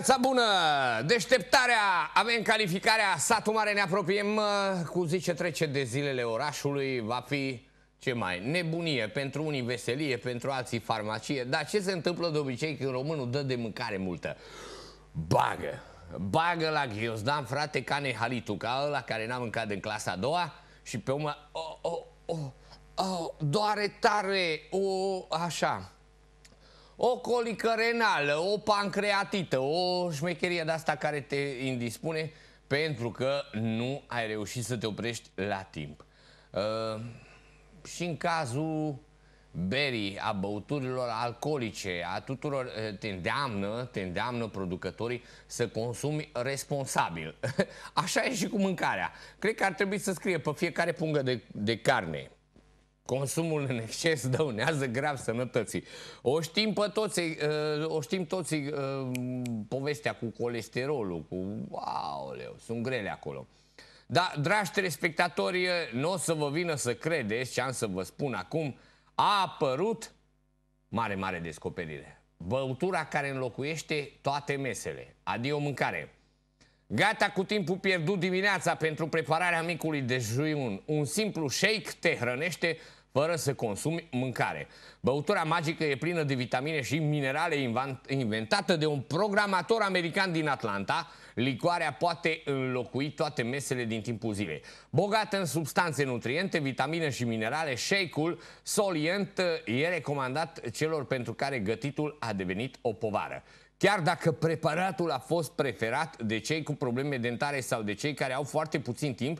dimineața bună! Deșteptarea! Avem calificarea, satul mare ne apropiem cu zi ce trece de zilele orașului, va fi ce mai, nebunie, pentru unii veselie, pentru alții farmacie, dar ce se întâmplă de obicei când românul dă de mâncare multă? Bagă! Bagă la ghiozdan, frate, ca nehalitul, ca ăla care n-a mâncat în clasa a doua și pe urmă, o, oh, o, oh, o, oh, o, doare tare, o, așa o colică renală, o pancreatită, o șmecherie de asta care te indispune pentru că nu ai reușit să te oprești la timp. Uh, și în cazul berii, a băuturilor alcoolice, a tuturor, uh, te îndeamnă, te îndeamnă producătorii să consumi responsabil. Așa e și cu mâncarea. Cred că ar trebui să scrie pe fiecare pungă de, de carne Consumul în exces dăunează grav sănătății. O știm pe toți, eh, o știm toți eh, povestea cu colesterolul, cu... Aoleu, sunt grele acolo. Dar, dragi telespectatori, eh, nu o să vă vină să credeți ce am să vă spun acum. A apărut mare, mare descoperire. Băutura care înlocuiește toate mesele, adică o mâncare. Gata cu timpul pierdut dimineața pentru prepararea micului dejun. Un simplu shake te hrănește fără să consumi mâncare. Băutura magică e plină de vitamine și minerale inventată de un programator american din Atlanta. Licoarea poate înlocui toate mesele din timpul zilei. Bogată în substanțe nutriente, vitamine și minerale, shake-ul solient e recomandat celor pentru care gătitul a devenit o povară. Chiar dacă preparatul a fost preferat de cei cu probleme dentare sau de cei care au foarte puțin timp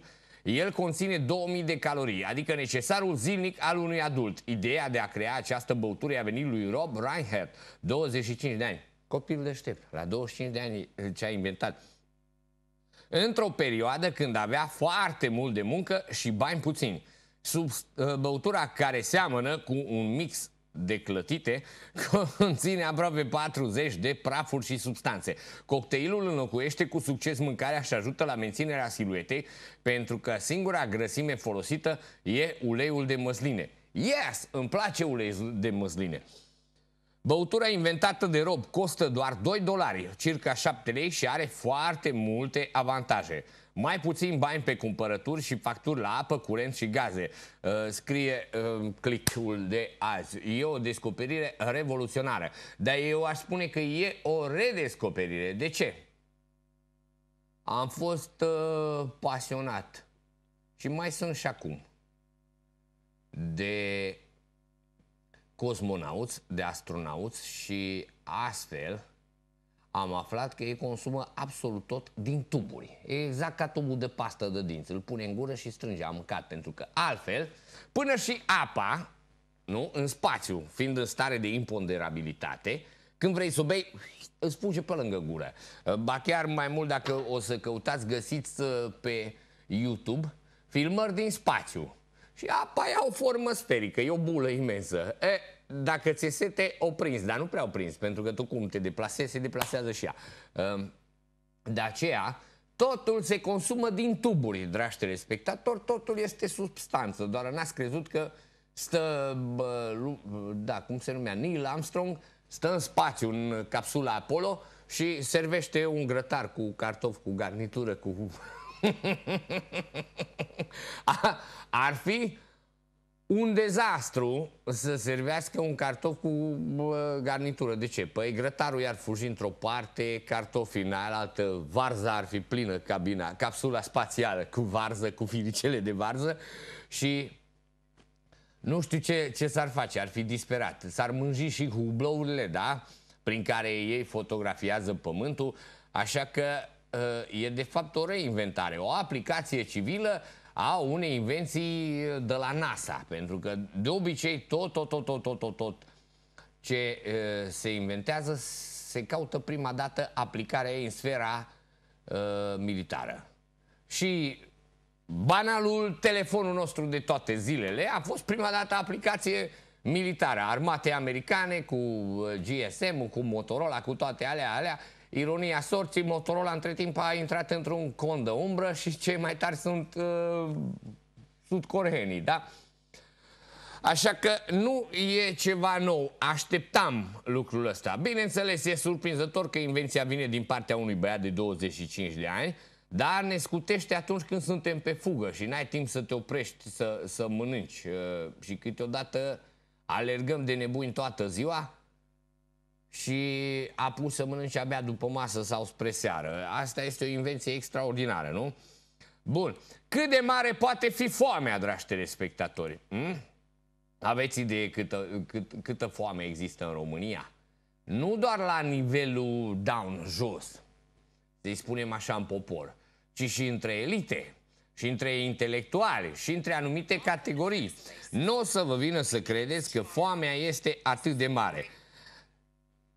el conține 2000 de calorii, adică necesarul zilnic al unui adult. Ideea de a crea această băutură a venit lui Rob Reinhardt, 25 de ani. Copil deștept, la 25 de ani eh, ce a inventat. Într-o perioadă când avea foarte mult de muncă și bani puțini. Sub, eh, băutura care seamănă cu un mix de clătite conține aproape 40 de prafuri și substanțe. Cocktailul înlocuiește cu succes mâncarea și ajută la menținerea siluetei pentru că singura grăsime folosită e uleiul de măsline. Yes! Îmi place uleiul de măsline. Băutura inventată de Rob costă doar 2 dolari, circa 7 lei și are foarte multe avantaje mai puțin bani pe cumpărături și facturi la apă, curent și gaze, uh, scrie uh, clicul de azi. E o descoperire revoluționară, dar eu aș spune că e o redescoperire. De ce? Am fost uh, pasionat și mai sunt și acum de cosmonauți, de astronauți și astfel am aflat că ei consumă absolut tot din tuburi. E exact ca tubul de pastă de dinți. Îl pune în gură și strânge am mâncat, pentru că altfel, până și apa, nu, în spațiu, fiind în stare de imponderabilitate, când vrei să o bei, îți fuge pe lângă gură. Ba chiar mai mult dacă o să căutați, găsiți uh, pe YouTube filmări din spațiu. Și apa ia o formă sferică, e o bulă imensă. E, dacă ți-e sete, o prins, dar nu prea o prins, pentru că tu cum te deplasezi, se deplasează și ea. Ehm, de aceea, totul se consumă din tuburi, dragi telespectatori, totul este substanță, doar n-ați crezut că stă, bă, da, cum se numea, Neil Armstrong, stă în spațiu, în capsula Apollo și servește un grătar cu cartofi, cu garnitură, cu... Ar fi un dezastru să servească un cartof cu garnitură. De ce? Păi grătarul i-ar fugi într-o parte, cartofii în altă, varza ar fi plină cabina, capsula spațială cu varză, cu filicele de varză și nu știu ce, ce s-ar face, ar fi disperat. S-ar mânji și hublourile, da? Prin care ei fotografiază pământul, așa că ă, e de fapt o reinventare, o aplicație civilă au unei invenții uh, de la NASA, pentru că de obicei tot, tot, tot, tot, tot, tot, tot ce uh, se inventează se caută prima dată aplicarea ei în sfera uh, militară. Și banalul telefonul nostru de toate zilele a fost prima dată aplicație militară, armate americane cu uh, GSM-ul, cu Motorola, cu toate alea, alea, Ironia sorții, Motorola între timp a intrat într-un con de umbră și cei mai tari sunt uh, sudcoreenii, da? Așa că nu e ceva nou. Așteptam lucrul ăsta. Bineînțeles, e surprinzător că invenția vine din partea unui băiat de 25 de ani, dar ne scutește atunci când suntem pe fugă și n-ai timp să te oprești, să, să mănânci. Uh, și câteodată alergăm de nebuni toată ziua, și a pus să mănânce abia după masă sau spre seară. Asta este o invenție extraordinară, nu? Bun. Cât de mare poate fi foamea, dragi telespectatori? Hmm? Aveți idee câtă, cât, câtă foame există în România? Nu doar la nivelul down, jos, să-i spunem așa în popor, ci și între elite, și între intelectuali, și între anumite categorii. Nu o să vă vină să credeți că foamea este atât de mare.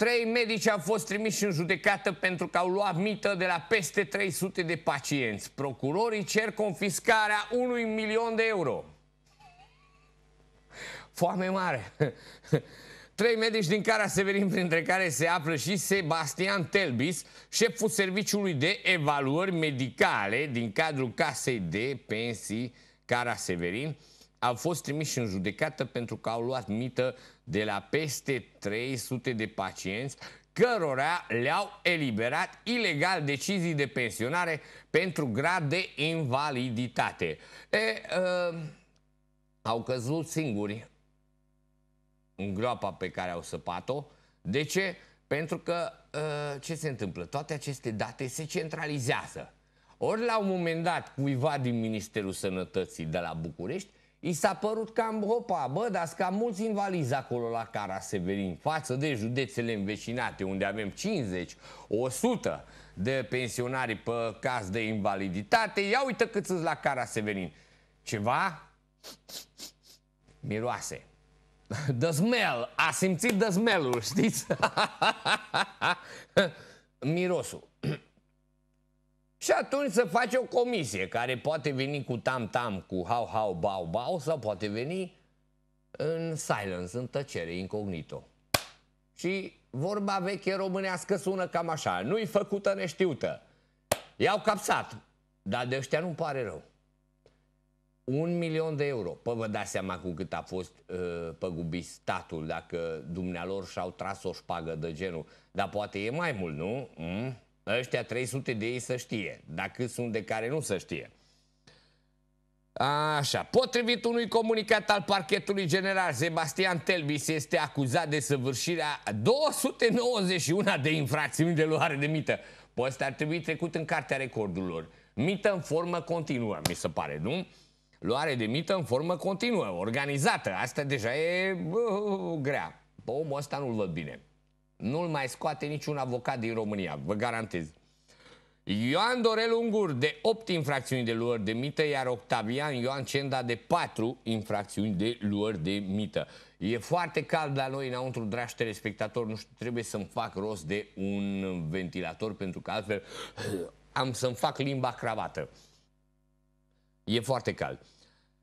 Trei medici au fost trimiși în judecată pentru că au luat mită de la peste 300 de pacienți. Procurorii cer confiscarea unui milion de euro. Foame mare! Trei medici din care Severin, printre care se află și Sebastian Telbis, șeful serviciului de evaluări medicale din cadrul casei de pensii Cara Severin, au fost trimiși în judecată pentru că au luat mită de la peste 300 de pacienți cărora le-au eliberat ilegal decizii de pensionare pentru grad de invaliditate. E, uh, au căzut singuri în groapa pe care au săpat-o. De ce? Pentru că uh, ce se întâmplă? Toate aceste date se centralizează. Ori la un moment dat cuiva din Ministerul Sănătății de la București I s-a părut cam hopa, bă, dar cam mulți invalizi acolo la Cara Severin, față de județele învecinate, unde avem 50, 100 de pensionari pe caz de invaliditate. Ia uite cât sunt la Cara Severin. Ceva? Miroase. The smell. A simțit the smell știți? Mirosul. Și atunci să faci o comisie care poate veni cu tam-tam, cu hau-hau, bau-bau sau poate veni în silence, în tăcere, incognito. Și vorba veche românească sună cam așa, nu-i făcută neștiută. I-au capsat, dar de ăștia nu pare rău. Un milion de euro. Pă, vă dați seama cu cât a fost uh, păgubit statul dacă dumnealor și-au tras o șpagă de genul. Dar poate e mai mult, nu? Mm? Ăștia 300 de ei să știe, dacă sunt de care nu să știe. Așa, potrivit unui comunicat al parchetului general, Sebastian Telbis este acuzat de săvârșirea 291 de infracțiuni de luare de mită. Păi ăsta ar trebui trecut în cartea recordurilor. Mită în formă continuă, mi se pare, nu? Luare de mită în formă continuă, organizată. Asta deja e bă, grea. Pe omul ăsta nu-l văd bine nu-l mai scoate niciun avocat din România, vă garantez. Ioan Dorel Ungur de 8 infracțiuni de luări de mită, iar Octavian Ioan Cenda de 4 infracțiuni de luări de mită. E foarte cald la noi înăuntru, dragi telespectatori, nu știu, trebuie să-mi fac rost de un ventilator, pentru că altfel am să-mi fac limba cravată. E foarte cald.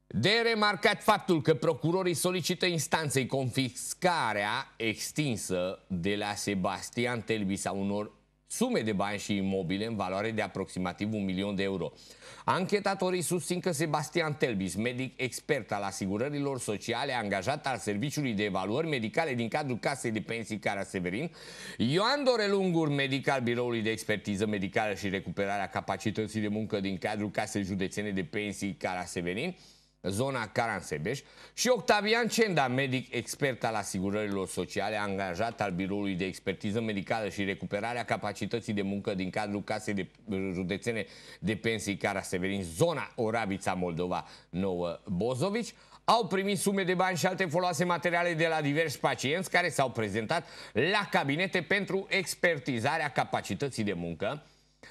De remarcat faptul că procurorii solicită instanței confiscarea extinsă de la Sebastian Telbis a unor sume de bani și imobile în valoare de aproximativ un milion de euro. Anchetatorii susțin că Sebastian Telbis, medic expert al asigurărilor sociale, angajat al Serviciului de Evaluări Medicale din cadrul Casei de Pensii Cara Severin, Ioan Dorelungur, medic al Biroului de Expertiză Medicală și Recuperarea Capacității de Muncă din cadrul Casei Județene de Pensii Cara Severin, zona Caransebeș, și Octavian Cenda, medic expert al asigurărilor sociale, angajat al Biroului de Expertiză Medicală și Recuperarea Capacității de Muncă din cadrul Casei de Județene de Pensii Caraseverin, zona Orabița Moldova, nouă Bozovici, au primit sume de bani și alte foloase materiale de la diversi pacienți care s-au prezentat la cabinete pentru expertizarea capacității de muncă,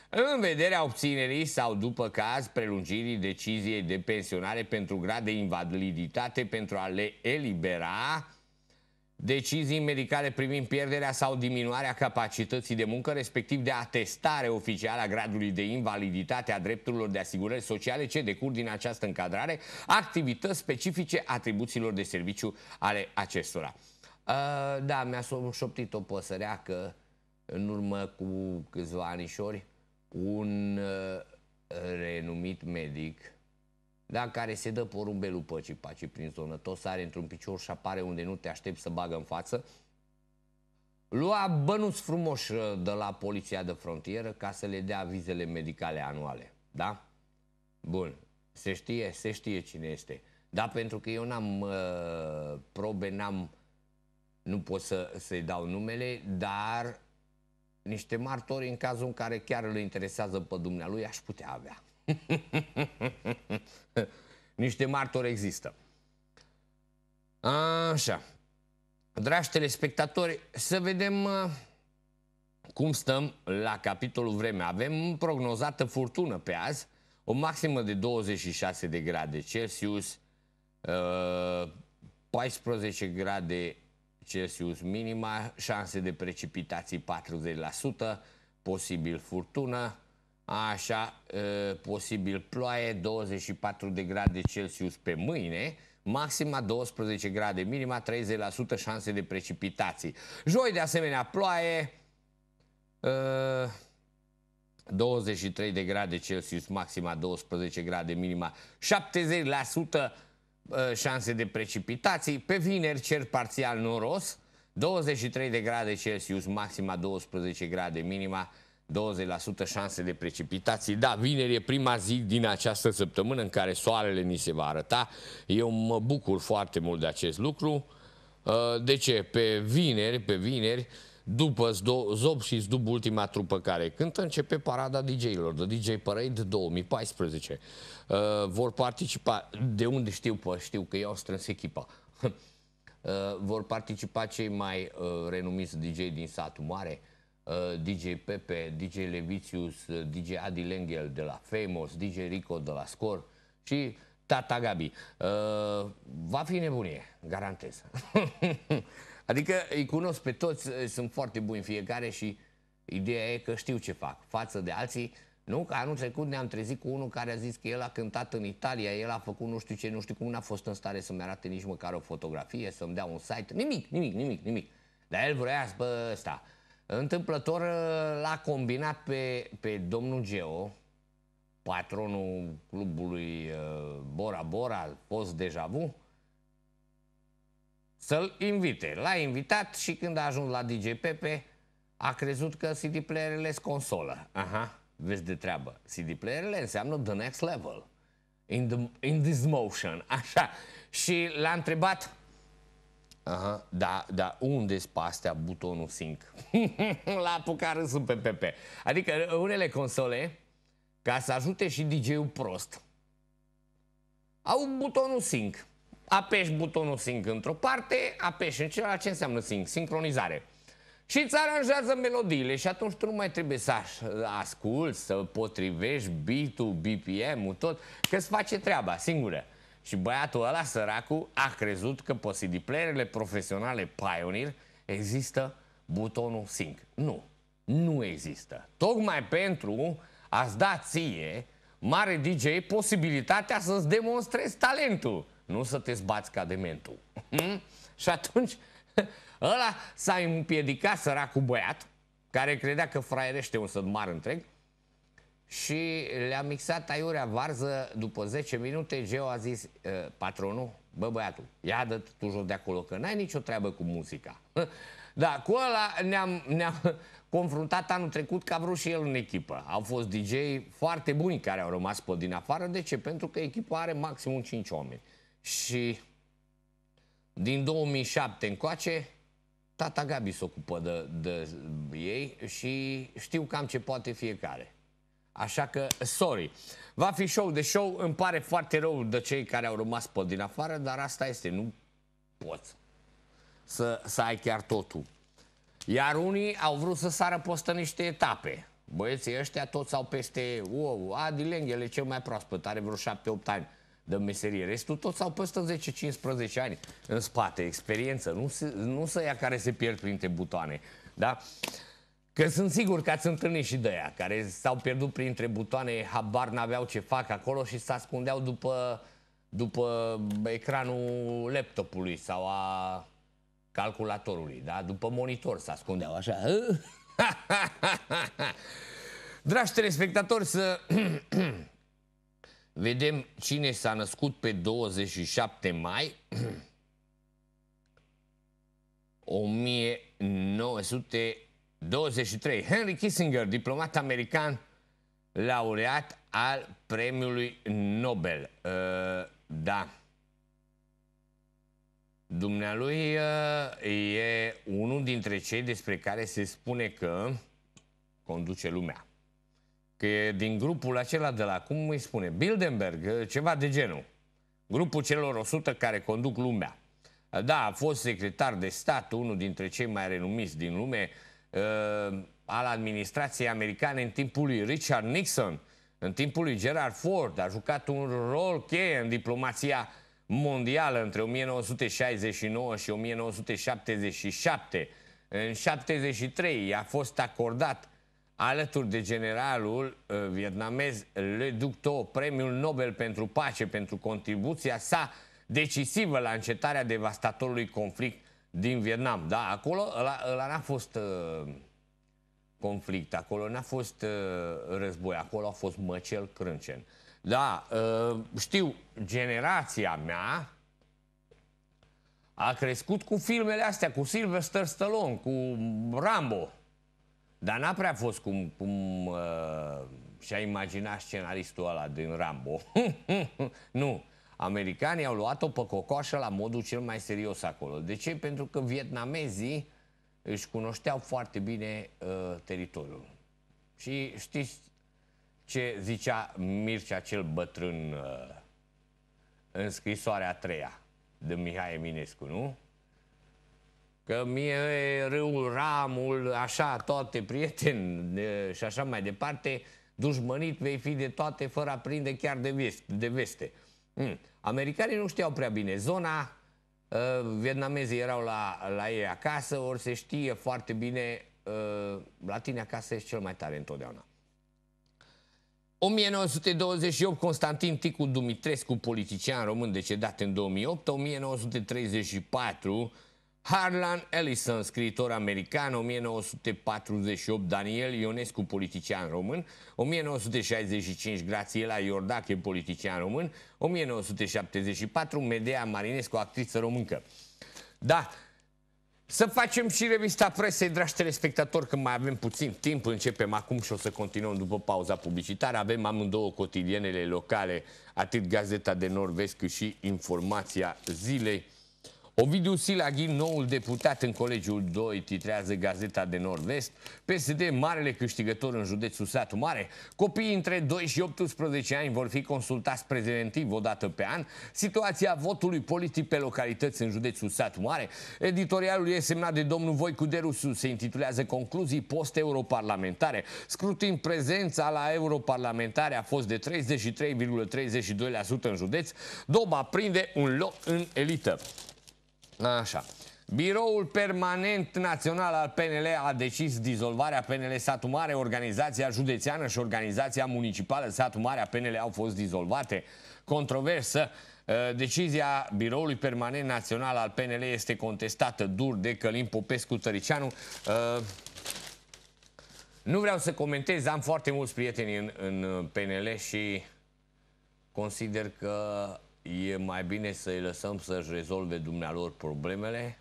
în vederea obținerii sau, după caz, prelungirii deciziei de pensionare pentru grad de invaliditate pentru a le elibera, decizii medicale privind pierderea sau diminuarea capacității de muncă, respectiv de atestare oficială a gradului de invaliditate a drepturilor de asigurări sociale ce decur din această încadrare, activități specifice atribuțiilor de serviciu ale acestora. Uh, da, mi-a șoptit o păsăreacă în urmă cu câțiva anișori un uh, renumit medic da, care se dă porumbelul lui păcii, pacii prin zonă, tot sare într-un picior și apare unde nu te aștepți să bagă în față, lua bănuți frumoși uh, de la poliția de frontieră ca să le dea vizele medicale anuale, da? Bun, se știe, se știe cine este. da pentru că eu n-am uh, probe, n-am, nu pot să, să-i dau numele, dar niște martori în cazul în care chiar îl interesează pe dumnealui, aș putea avea. niște martori există. Așa. Dragi telespectatori, să vedem uh, cum stăm la capitolul vreme. Avem prognozată furtună pe azi, o maximă de 26 de grade Celsius, 14 uh, grade Celsius minima, șanse de precipitații 40%, posibil furtună, așa, posibil ploaie, 24 de grade Celsius pe mâine, maxima 12 grade, minima 30% șanse de precipitații. Joi, de asemenea, ploaie, 23 de grade Celsius, maxima 12 grade, minima 70% Uh, șanse de precipitații. Pe vineri cer parțial noros, 23 de grade Celsius, maxima 12 grade, minima 20% șanse de precipitații. Da, vineri e prima zi din această săptămână în care soarele ni se va arăta. Eu mă bucur foarte mult de acest lucru. Uh, de ce? Pe vineri, pe vineri, după Zob și Zdub, ultima trupă care cântă, începe parada DJ-ilor, de DJ Parade 2014. Uh, vor participa, de unde știu, pă, știu că eu au strâns echipa. uh, vor participa cei mai uh, renumiți DJ din satul mare, uh, DJ Pepe, DJ Levitius, uh, DJ Adi Lengel de la Famous, DJ Rico de la Score și Tata Gabi. Uh, va fi nebunie, garantez. Adică îi cunosc pe toți, eh, sunt foarte buni fiecare și ideea e că știu ce fac față de alții. Nu? Că anul trecut ne-am trezit cu unul care a zis că el a cântat în Italia, el a făcut nu știu ce, nu știu cum, n-a fost în stare să-mi arate nici măcar o fotografie, să-mi dea un site, nimic, nimic, nimic, nimic. Dar el vrea pe ăsta. Întâmplător eh, l-a combinat pe, pe domnul Geo, patronul clubului eh, Bora Bora, post deja vu, să-l invite. L-a invitat și când a ajuns la DJPP, a crezut că CD player sunt consolă. Aha, vezi de treabă. CD player înseamnă the next level. In, the, in this motion, așa. Și l-a întrebat, Aha, da, da, unde spastea butonul sync? L-a apucat râsul pe PP. Adică unele console, ca să ajute și DJ-ul prost, au butonul sync apeși butonul sync într-o parte, apeși în celălalt, ce înseamnă sync? Sincronizare. Și îți aranjează melodiile și atunci tu nu mai trebuie să asculți, să potrivești beat-ul, BPM-ul, tot, că îți face treaba singură. Și băiatul ăla, săracul, a crezut că pe CD profesionale Pioneer există butonul sync. Nu, nu există. Tocmai pentru a-ți da ție, mare DJ, posibilitatea să-ți demonstrezi talentul nu să te zbați ca dementul. Hm? și atunci ăla s-a împiedicat săracul băiat, care credea că fraierește un sădmar întreg, și le-a mixat aiurea varză după 10 minute. Geo a zis, ă, patronul, bă băiatul, ia dă tu jos de acolo, că n-ai nicio treabă cu muzica. Da, cu ăla ne-am, ne confruntat anul trecut ca vrut și el în echipă. Au fost DJ foarte buni care au rămas pe din afară. De ce? Pentru că echipa are maximum 5 oameni. Și din 2007 încoace, tata Gabi se ocupă de, de ei și știu cam ce poate fiecare. Așa că, sorry. Va fi show de show, îmi pare foarte rău de cei care au rămas pe din afară, dar asta este, nu poți să, să ai chiar totul. Iar unii au vrut să sară postă niște etape. Băieții ăștia toți au peste, wow, Adi Lenghele, cel mai proaspăt, are vreo 7-8 ani de meserie. Restul toți au peste 10-15 ani în spate, experiență, nu, nu să ia care se pierd printre butoane. Da? Că sunt sigur că ați întâlnit și de aia, care s-au pierdut printre butoane, habar n-aveau ce fac acolo și se ascundeau după, după ecranul laptopului sau a calculatorului, da? după monitor se ascundeau așa. Dragi telespectatori, să Vedem cine s-a născut pe 27 mai 1923. Henry Kissinger, diplomat american, laureat al premiului Nobel. Uh, da. Dumnealui uh, e unul dintre cei despre care se spune că conduce lumea că e din grupul acela de la, cum îi spune, Bilderberg, ă, ceva de genul. Grupul celor 100 care conduc lumea. Ă, da, a fost secretar de stat, unul dintre cei mai renumiți din lume, ă, al administrației americane în timpul lui Richard Nixon, în timpul lui Gerald Ford, a jucat un rol cheie în diplomația mondială între 1969 și 1977. În 73 a fost acordat alături de generalul uh, vietnamez Le Duc Tho, premiul Nobel pentru pace, pentru contribuția sa decisivă la încetarea devastatorului conflict din Vietnam. Da, acolo ăla, ăla n-a fost uh, conflict, acolo n-a fost uh, război, acolo a fost măcel crâncen. Da, uh, știu, generația mea a crescut cu filmele astea, cu Sylvester Stallone, cu Rambo, dar n-a prea fost cum, cum uh, și-a imaginat scenaristul ăla din Rambo. nu. Americanii au luat-o pe cocoașă la modul cel mai serios acolo. De ce? Pentru că vietnamezii își cunoșteau foarte bine uh, teritoriul. Și știți ce zicea Mircea cel bătrân uh, în scrisoarea a treia de Mihai Eminescu, nu? Că mie râul, ramul, așa, toate prieteni și așa mai departe, dușmănit vei fi de toate fără a prinde chiar de, veste. de veste. Mm. Americanii nu știau prea bine zona, uh, vietnamezii erau la, la ei acasă, ori se știe foarte bine, uh, la tine acasă ești cel mai tare întotdeauna. 1928, Constantin Ticu Dumitrescu, politician român decedat în 2008, 1934, Harlan Ellison, scriitor american, 1948, Daniel Ionescu, politician român, 1965, Grațiela Iordache, politician român, 1974, Medea Marinescu, actriță româncă. Da, să facem și revista presei, dragi telespectatori, că mai avem puțin timp, începem acum și o să continuăm după pauza publicitară. Avem amândouă cotidienele locale, atât Gazeta de Nord-Vest cât și Informația Zilei. Ovidiu Silaghin, noul deputat în Colegiul 2, titrează Gazeta de Nord-Vest, PSD, marele câștigător în județul Satu Mare, copiii între 2 și 18 ani vor fi consultați preventiv o dată pe an, situația votului politic pe localități în județul Satu Mare, editorialul e semnat de domnul Voicu Derusu se intitulează Concluzii post-europarlamentare, scrutin prezența la europarlamentare a fost de 33,32% în județ, Doba prinde un loc în elită. Așa. Biroul Permanent Național al PNL a decis dizolvarea PNL Satu Mare, organizația județeană și organizația municipală Satu Mare a PNL au fost dizolvate. Controversă, uh, decizia Biroului Permanent Național al PNL este contestată dur de Călim Popescu Tăricianu. Uh, nu vreau să comentez, am foarte mulți prieteni în, în PNL și consider că e mai bine să-i lăsăm să-și rezolve dumnealor problemele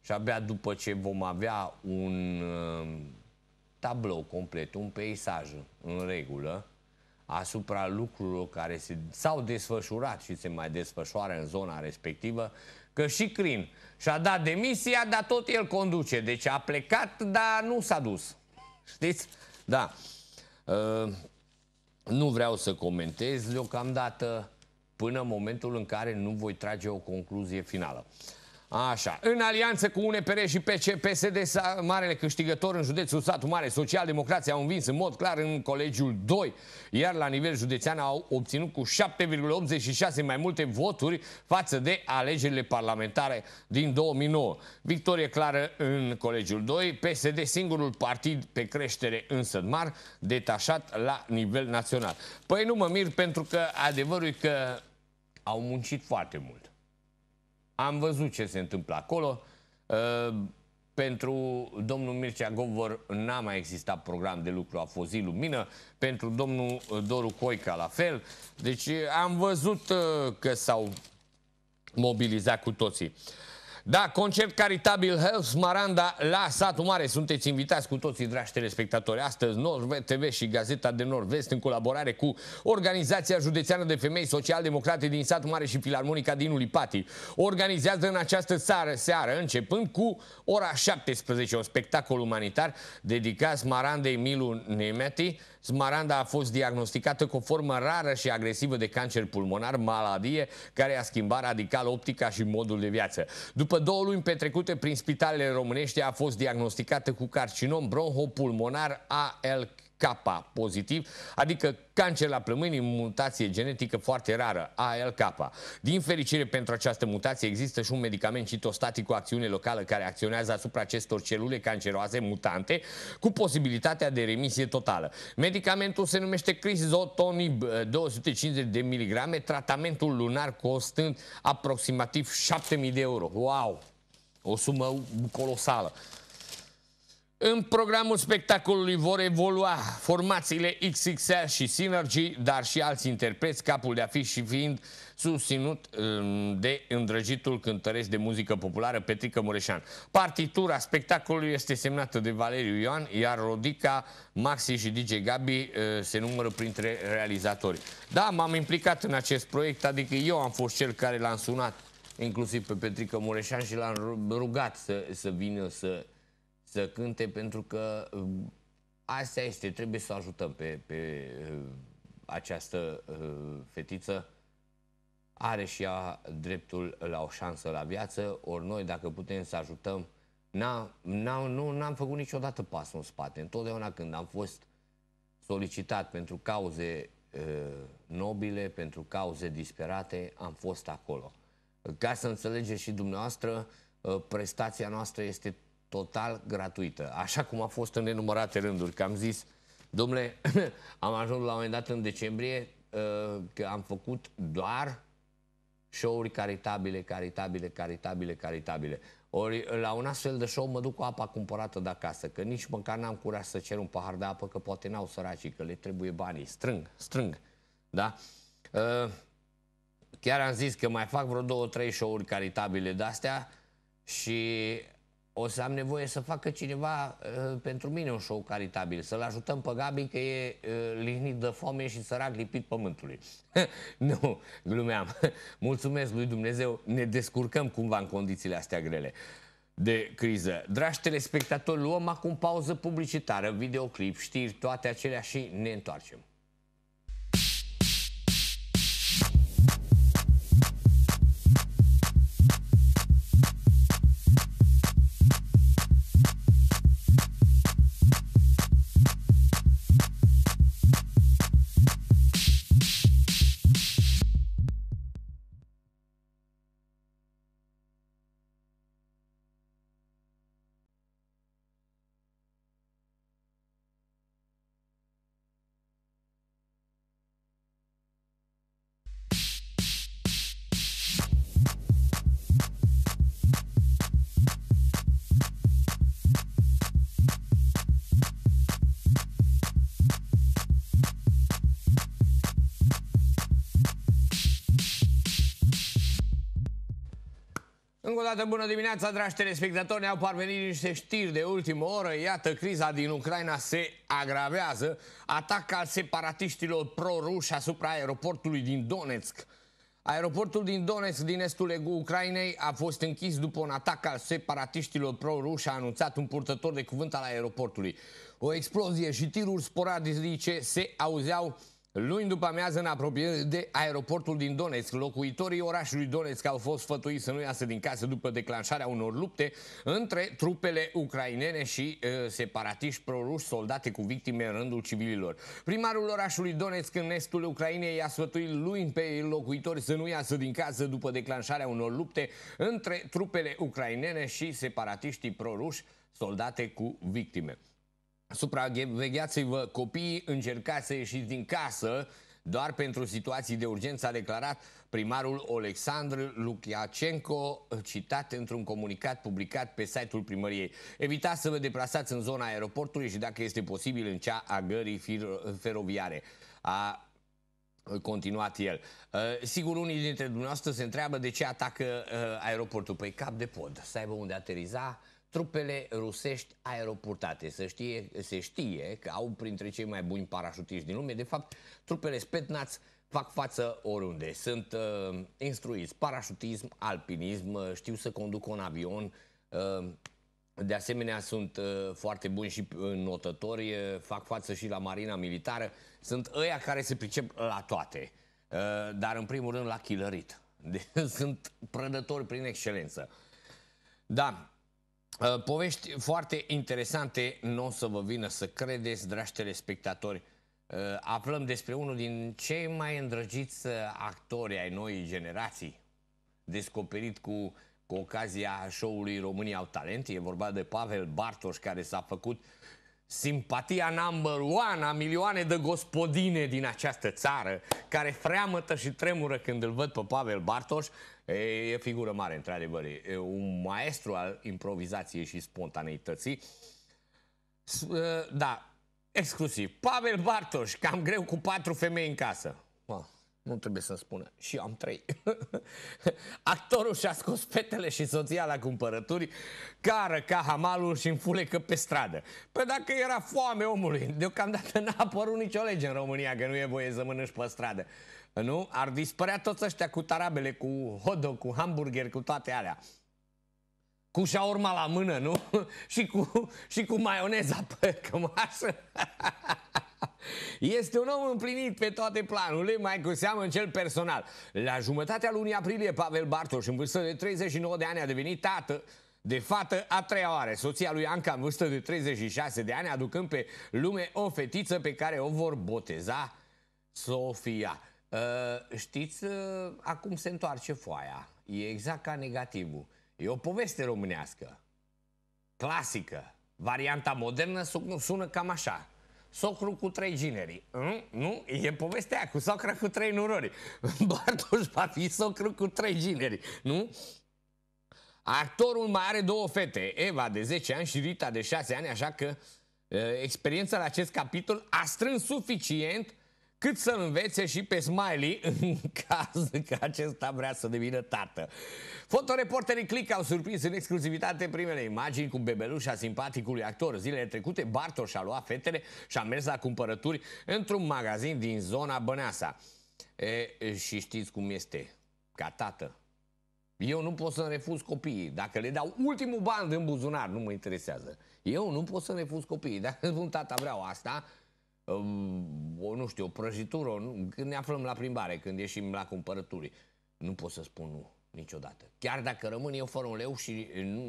și abia după ce vom avea un uh, tablou complet, un peisaj în regulă asupra lucrurilor care s-au desfășurat și se mai desfășoară în zona respectivă, că și Crin și-a dat demisia, dar tot el conduce. Deci a plecat, dar nu s-a dus. Știți? Da. Uh, nu vreau să comentez deocamdată până în momentul în care nu voi trage o concluzie finală. Așa, în alianță cu UNEPR și PC, PSD, marele câștigător în județul Satu Mare, socialdemocrații au învins în mod clar în colegiul 2, iar la nivel județean au obținut cu 7,86 mai multe voturi față de alegerile parlamentare din 2009. Victorie clară în colegiul 2, PSD singurul partid pe creștere în Sădmar, detașat la nivel național. Păi nu mă mir pentru că adevărul e că au muncit foarte mult. Am văzut ce se întâmplă acolo. Ă, pentru domnul Mircea Govor n-a mai existat program de lucru, a fost zi lumină. Pentru domnul Doru Coica la fel. Deci am văzut ă, că s-au mobilizat cu toții. Da, concert caritabil Health Maranda la Satul Mare. Sunteți invitați cu toții, dragi telespectatori. Astăzi, Nord TV și Gazeta de Nord-Vest, în colaborare cu Organizația Județeană de Femei Social-Democrate din Satul Mare și Filarmonica din Ulipati, organizează în această seară, seară, începând cu ora 17, un spectacol umanitar dedicat Marandei Milu Nemeti, Smaranda a fost diagnosticată cu o formă rară și agresivă de cancer pulmonar, maladie care a schimbat radical optica și modul de viață. După două luni petrecute prin spitalele românești, a fost diagnosticată cu carcinom bronhopulmonar ALK K pozitiv, adică cancer la plămâni, mutație genetică foarte rară, ALK. Din fericire pentru această mutație există și un medicament citostatic cu acțiune locală care acționează asupra acestor celule canceroase mutante cu posibilitatea de remisie totală. Medicamentul se numește Crizotonib 250 eh, de miligrame, tratamentul lunar costând aproximativ 7000 de euro. Wow! O sumă colosală. În programul spectacolului vor evolua formațiile XXL și Synergy, dar și alți interpreți, capul de afiș și fiind susținut um, de îndrăgitul cântăresc de muzică populară Petrică Mureșan. Partitura spectacolului este semnată de Valeriu Ioan, iar Rodica, Maxi și DJ Gabi uh, se numără printre realizatori. Da, m-am implicat în acest proiect, adică eu am fost cel care l-am sunat, inclusiv pe Petrică Mureșan și l-am rugat să, să vină să să cânte pentru că um, asta este, trebuie să o ajutăm pe, pe uh, această uh, fetiță. Are și ea dreptul la o șansă la viață, ori noi dacă putem să ajutăm, n-am, n-am, nu n-am făcut niciodată pasul în spate. Întotdeauna când am fost solicitat pentru cauze uh, nobile, pentru cauze disperate, am fost acolo. Ca să înțelegeți și dumneavoastră, prestația noastră este total gratuită, așa cum a fost în nenumărate rânduri, că am zis, domnule, am ajuns la un moment dat în decembrie uh, că am făcut doar show-uri caritabile, caritabile, caritabile, caritabile. Ori uh, la un astfel de show mă duc cu apa cumpărată de acasă, că nici măcar n-am curaj să cer un pahar de apă, că poate n-au săracii, că le trebuie banii. Strâng, strâng, da? Uh, chiar am zis că mai fac vreo două, trei show-uri caritabile de-astea și o să am nevoie să facă cineva uh, pentru mine un show caritabil, să-l ajutăm pe Gabi că e uh, lihnit de foame și sărac lipit pământului. nu, glumeam. Mulțumesc lui Dumnezeu, ne descurcăm cumva în condițiile astea grele de criză. Dragi telespectatori, luăm acum pauză publicitară, videoclip, știri, toate acelea și ne întoarcem. o dată bună dimineața, dragi telespectatori, ne-au parvenit niște știri de ultimă oră. Iată, criza din Ucraina se agravează. Atac al separatiștilor pro-ruși asupra aeroportului din Donetsk. Aeroportul din Donetsk, din estul Ucrainei, a fost închis după un atac al separatiștilor pro-ruși, a anunțat un purtător de cuvânt al aeroportului. O explozie și tiruri sporadice se auzeau Luni după amiază, în apropiere de aeroportul din Donetsk, locuitorii orașului Donetsk au fost sfătuiți să nu iasă din casă după declanșarea unor lupte între trupele ucrainene și uh, separatiști proruși, soldate cu victime în rândul civililor. Primarul orașului Donetsk, în estul Ucrainei, i-a sfătuit luni pe locuitori să nu iasă din casă după declanșarea unor lupte între trupele ucrainene și separatiștii proruși, soldate cu victime. Supravegheați-vă copiii, încercați să ieșiți din casă, doar pentru situații de urgență, a declarat primarul Alexandru Lukiacenko, citat într-un comunicat publicat pe site-ul primăriei. Evitați să vă deplasați în zona aeroportului și, dacă este posibil, în cea a gării feroviare. A continuat el. Uh, sigur, unii dintre dumneavoastră se întreabă de ce atacă uh, aeroportul. Păi cap de pod, să aibă unde ateriza, trupele rusești aeroportate. Se știe, se știe că au printre cei mai buni parașutiști din lume. De fapt, trupele Spetnaț fac față oriunde. Sunt uh, instruiți parașutism, alpinism, uh, știu să conducă un avion. Uh, de asemenea, sunt uh, foarte buni și uh, notători, uh, fac față și la marina militară. Sunt ăia care se pricep la toate, uh, dar în primul rând la chilărit. De- sunt prădători prin excelență. Da, Uh, povești foarte interesante, nu o să vă vină să credeți, dragi telespectatori. Uh, aflăm despre unul din cei mai îndrăgiți uh, actori ai noii generații, descoperit cu, cu ocazia show-ului România au talent. E vorba de Pavel Bartos, care s-a făcut simpatia number one a milioane de gospodine din această țară, care freamătă și tremură când îl văd pe Pavel Bartos. E, e figură mare, într-adevăr. E un maestru al improvizației și spontaneității. Da, exclusiv. Pavel Bartoș, cam greu cu patru femei în casă. Ma, nu trebuie să spună. Și am trei. Actorul și-a scos fetele și soția la cumpărături, cară ca hamalul și înfulecă pe stradă. Pe păi dacă era foame omului, deocamdată n-a apărut nicio lege în România că nu e voie să mănânci pe stradă nu? Ar dispărea toți ăștia cu tarabele, cu hodo, cu hamburger, cu toate alea. Cu șaurma la mână, nu? și, cu, și cu maioneza pe cămașă. Este un om împlinit pe toate planurile, mai cu seamă în cel personal. La jumătatea lunii aprilie, Pavel Bartos, în vârstă de 39 de ani, a devenit tată de fată a treia oară, soția lui Anca în vârstă de 36 de ani, aducând pe lume o fetiță pe care o vor boteza Sofia. Uh, știți, uh, acum se întoarce foaia. E exact ca negativul. E o poveste românească. Clasică. Varianta modernă sună cam așa. Socru cu trei gineri. Nu, nu, e povestea cu socra cu trei nurori. Bartoș va fi socru cu trei gineri, nu? Actorul mai are două fete, Eva de 10 ani și Rita de 6 ani, așa că uh, experiența la acest capitol a strâns suficient cât să învețe și pe Smiley în caz că acesta vrea să devină tată. Fotoreporterii Click au surprins în exclusivitate primele imagini cu bebelușa simpaticului actor. Zilele trecute, Bartoș a luat fetele și a mers la cumpărături într-un magazin din zona Băneasa. E, și știți cum este, ca tată. Eu nu pot să-mi refuz copiii. Dacă le dau ultimul band în buzunar, nu mă interesează. Eu nu pot să-mi refuz copiii. Dacă spun tata vreau asta, o, nu știu, o prăjitură, când ne aflăm la plimbare, când ieșim la cumpărături. Nu pot să spun nu niciodată. Chiar dacă rămân eu fără un leu și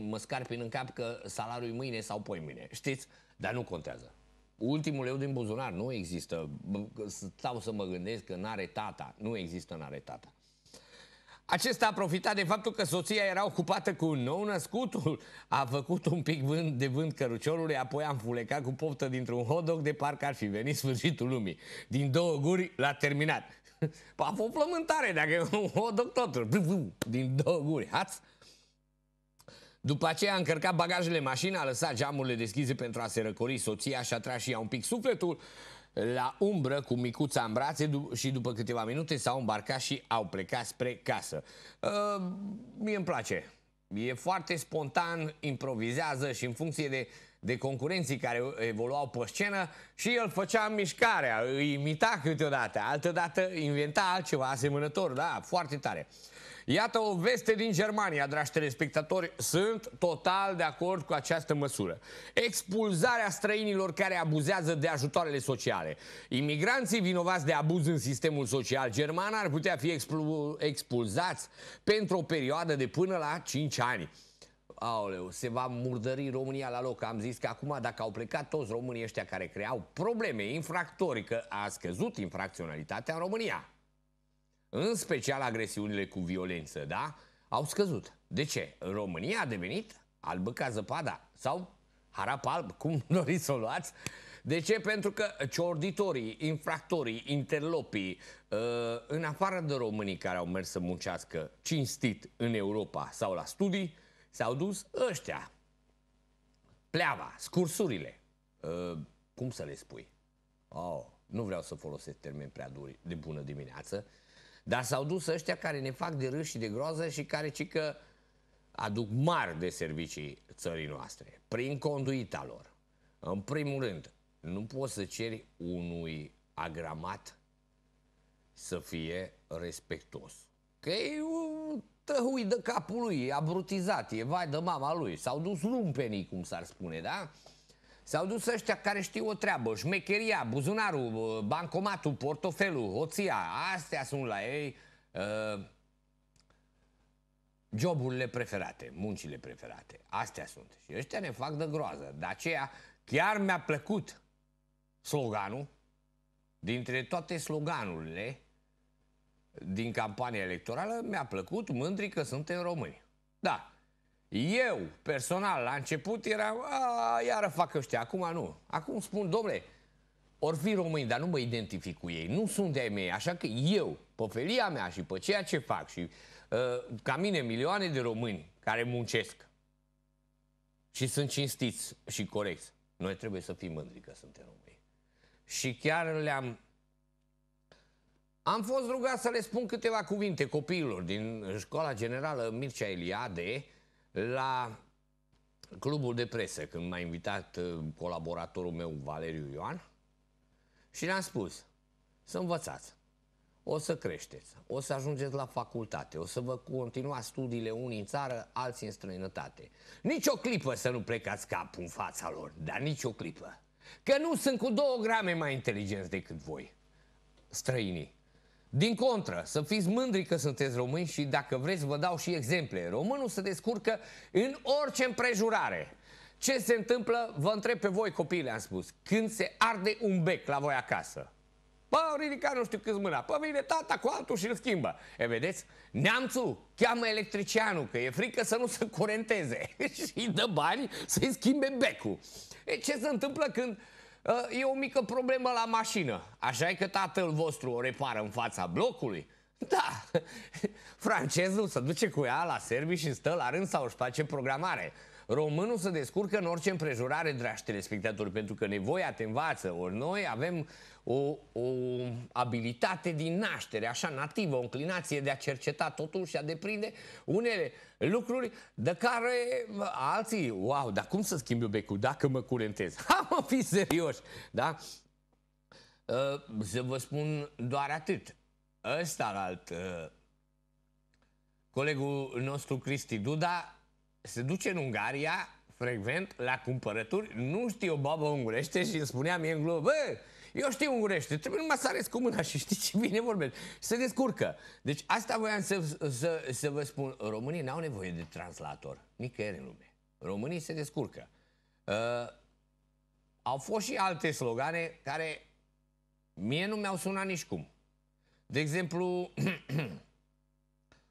mă scarpin în cap că salariul mâine sau poi mâine, știți? Dar nu contează. Ultimul leu din buzunar nu există. Stau să mă gândesc că n-are tata. Nu există n-are tata. Acesta a profitat de faptul că soția era ocupată cu un nou născutul. A făcut un pic vânt de vânt căruciorului, apoi am fulecat cu poftă dintr-un hotdog de parcă ar fi venit sfârșitul lumii. Din două guri l-a terminat. A fost plământare, dacă e un hotdog totul. Din două guri, hați? După aceea a încărcat bagajele mașina, a lăsat geamurile deschise pentru a se răcori soția și a tras și ea un pic sufletul la umbră cu micuța în brațe și după câteva minute s-au îmbarcat și au plecat spre casă. Uh, mie îmi place. E foarte spontan, improvizează și în funcție de, de concurenții care evoluau pe scenă și el făcea mișcarea, îi imita câteodată, altădată inventa altceva asemănător, da, foarte tare. Iată o veste din Germania, dragi telespectatori, sunt total de acord cu această măsură. Expulzarea străinilor care abuzează de ajutoarele sociale. Imigranții vinovați de abuz în sistemul social german ar putea fi expulzați pentru o perioadă de până la 5 ani. Aoleu, se va murdări România la loc. Am zis că acum, dacă au plecat toți românii ăștia care creau probleme infractorii, că a scăzut infracționalitatea în România în special agresiunile cu violență, da? Au scăzut. De ce? România a devenit albă ca zăpada sau harap alb, cum doriți să o luați. De ce? Pentru că ciorditorii, infractorii, interlopii, uh, în afară de românii care au mers să muncească cinstit în Europa sau la studii, s-au dus ăștia. Pleava, scursurile. Uh, cum să le spui? Oh, nu vreau să folosesc termeni prea duri de bună dimineață, dar s-au dus ăștia care ne fac de râs și de groază și care ci că aduc mari de servicii țării noastre, prin conduita lor. În primul rând, nu poți să ceri unui agramat să fie respectos. Că e un tăhui de capul lui, e abrutizat, e vai de mama lui. S-au dus lumpenii, cum s-ar spune, da? S-au dus ăștia care știu o treabă, șmecheria, buzunarul, bancomatul, portofelul, hoția, astea sunt la ei uh, joburile preferate, muncile preferate, astea sunt. Și ăștia ne fac de groază. De aceea chiar mi-a plăcut sloganul, dintre toate sloganurile din campania electorală, mi-a plăcut mândri că suntem români. Da, eu, personal, la început eram, a, iară fac ăștia, acum nu. Acum spun, domnule, ori fi români, dar nu mă identific cu ei, nu sunt de-ai mei, așa că eu, pe felia mea și pe ceea ce fac și uh, ca mine milioane de români care muncesc și sunt cinstiți și corecți, noi trebuie să fim mândri că suntem români. Și chiar le-am... Am fost rugat să le spun câteva cuvinte copiilor din școala generală Mircea Eliade, la clubul de presă, când m-a invitat uh, colaboratorul meu, Valeriu Ioan, și le-am spus, să învățați, o să creșteți, o să ajungeți la facultate, o să vă continuați studiile unii în țară, alții în străinătate. Nici o clipă să nu plecați capul în fața lor, dar nici o clipă. Că nu sunt cu două grame mai inteligenți decât voi, străinii. Din contră, să fiți mândri că sunteți români și dacă vreți vă dau și exemple. Românul se descurcă în orice împrejurare. Ce se întâmplă, vă întreb pe voi copiii, le-am spus, când se arde un bec la voi acasă. Bă, ridica nu știu câți mâna. Bă, vine tata cu altul și îl schimbă. E, vedeți? Neamțul cheamă electricianul, că e frică să nu se curenteze. și dă bani să-i schimbe becul. E, ce se întâmplă când Ă, e o mică problemă la mașină. Așa e că tatăl vostru o repară în fața blocului? Da, francezul se duce cu ea la servici și stă la rând sau își face programare. Românul se descurcă în orice împrejurare, dragi telespectatori, pentru că nevoia te învață. Ori noi avem o, o abilitate din naștere, așa nativă, o înclinație de a cerceta totul și a deprinde unele lucruri de care alții, wow, dar cum să schimb eu becul dacă mă curentez? Ha, mă, fi serios, da? Uh, să vă spun doar atât. Ăsta alt uh, colegul nostru Cristi Duda se duce în Ungaria frecvent la cumpărături, nu știu babă ungurește și îmi spunea mie în glumă, bă, eu știu ungurește, trebuie numai să ares cu mâna și știi ce bine vorbesc. Se descurcă. Deci asta voiam să, să, să vă spun. Românii n-au nevoie de translator, nicăieri în lume. Românii se descurcă. Uh, au fost și alte slogane care mie nu mi-au sunat nici cum. De exemplu,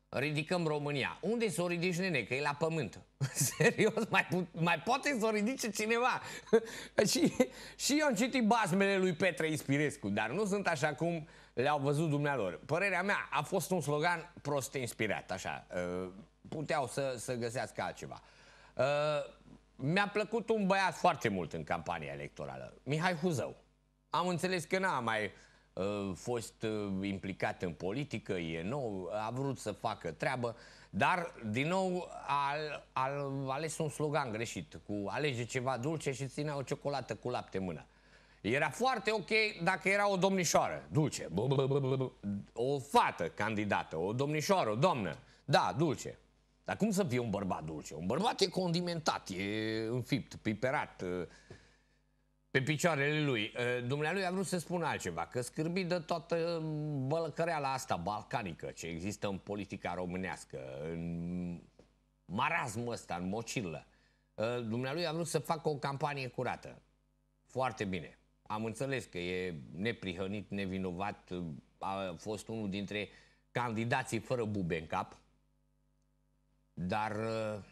ridicăm România. Unde să o ridici, nene? Că e la pământ. Serios, mai, mai poate să o ridice cineva. și, și eu am citit basmele lui Petre Ispirescu, dar nu sunt așa cum le-au văzut dumnealor. Părerea mea a fost un slogan prost inspirat, așa. Uh, puteau să, să găsească altceva. Uh, mi-a plăcut un băiat foarte mult în campania electorală, Mihai Huzău. Am înțeles că n-a mai Ă, fost ă, implicat în politică, e nou, a vrut să facă treabă, dar, din nou, a, a ales un slogan greșit, cu alege ceva dulce și ține o ciocolată cu lapte în mână. Era foarte ok dacă era o domnișoară, dulce, bă, bă, bă, bă, o fată candidată, o domnișoară, o domnă, da, dulce. Dar cum să fie un bărbat dulce? Un bărbat e condimentat, e înfipt, piperat, uh, pe picioarele lui. Uh, dumnealui a vrut să spună altceva, că scârbi de toată bălcăreala asta balcanică ce există în politica românească, în marazmul ăsta, în mocilă. Uh, dumnealui a vrut să facă o campanie curată. Foarte bine. Am înțeles că e neprihănit, nevinovat, a fost unul dintre candidații fără bube în cap, dar uh,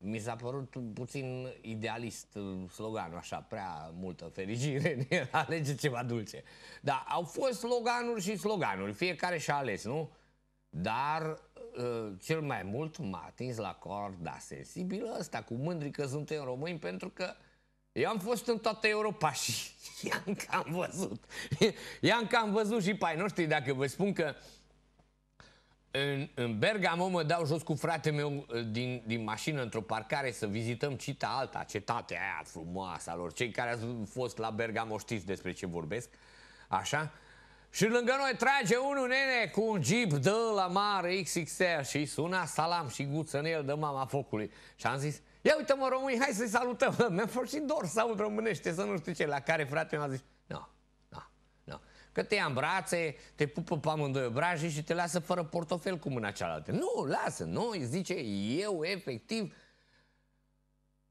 mi s-a părut puțin idealist uh, sloganul, așa, prea multă fericire, alege ceva dulce. Da, au fost sloganuri și sloganuri, fiecare și-a ales, nu? Dar uh, cel mai mult m-a atins la corda sensibilă asta cu mândri că suntem români pentru că eu am fost în toată Europa și i-am cam văzut. I-am cam văzut și pai noștri, dacă vă spun că uh, în, în Bergamo mă dau jos cu fratele meu uh, din, din mașină într-o parcare să vizităm cita alta, cetatea aia frumoasă lor. Cei care au fost la Bergamo știți despre ce vorbesc. Așa? Și lângă noi trage unul nene cu un jeep de la mare XXL și suna salam și guță în el de mama focului. Și am zis, ia uite mă români, hai să-i salutăm. Mi-a fost și dor să aud românește, să nu știu ce, la care fratele meu a zis, Că te ia în brațe, te pupă pe amândoi obraje și te lasă fără portofel cu mâna cealaltă. Nu, lasă, nu, zice, eu efectiv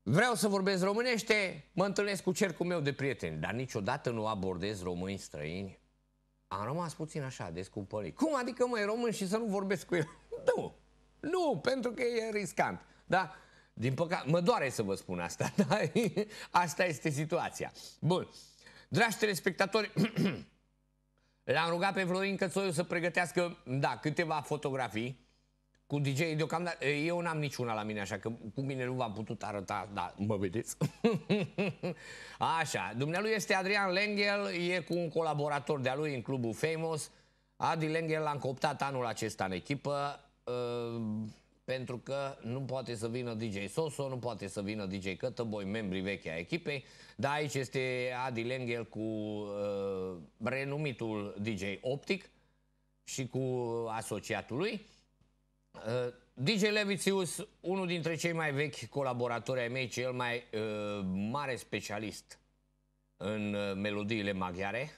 vreau să vorbesc românește, mă întâlnesc cu cercul meu de prieteni, dar niciodată nu abordez români străini. Am rămas puțin așa, descumpărit. Cum adică, mai român și să nu vorbesc cu el? Nu, nu, pentru că e riscant. Da? Din păcate, mă doare să vă spun asta, dar asta este situația. Bun, dragi telespectatori, L-am rugat pe Florin Cățoiu să pregătească, da, câteva fotografii cu DJ. Deocamdată eu n-am niciuna la mine, așa că cu mine nu v-am putut arăta, da, mă vedeți. așa, dumnealui este Adrian Lengel, e cu un colaborator de-a lui în clubul Famous. Adi Lengel l-a încoptat anul acesta în echipă. Uh, pentru că nu poate să vină DJ Soso, nu poate să vină DJ Cătăboi, membrii vechi a echipei, dar aici este Adi Lengel cu uh, renumitul DJ Optic și cu asociatul lui. Uh, DJ Levitius, unul dintre cei mai vechi colaboratori ai mei, cel mai uh, mare specialist în uh, melodiile maghiare,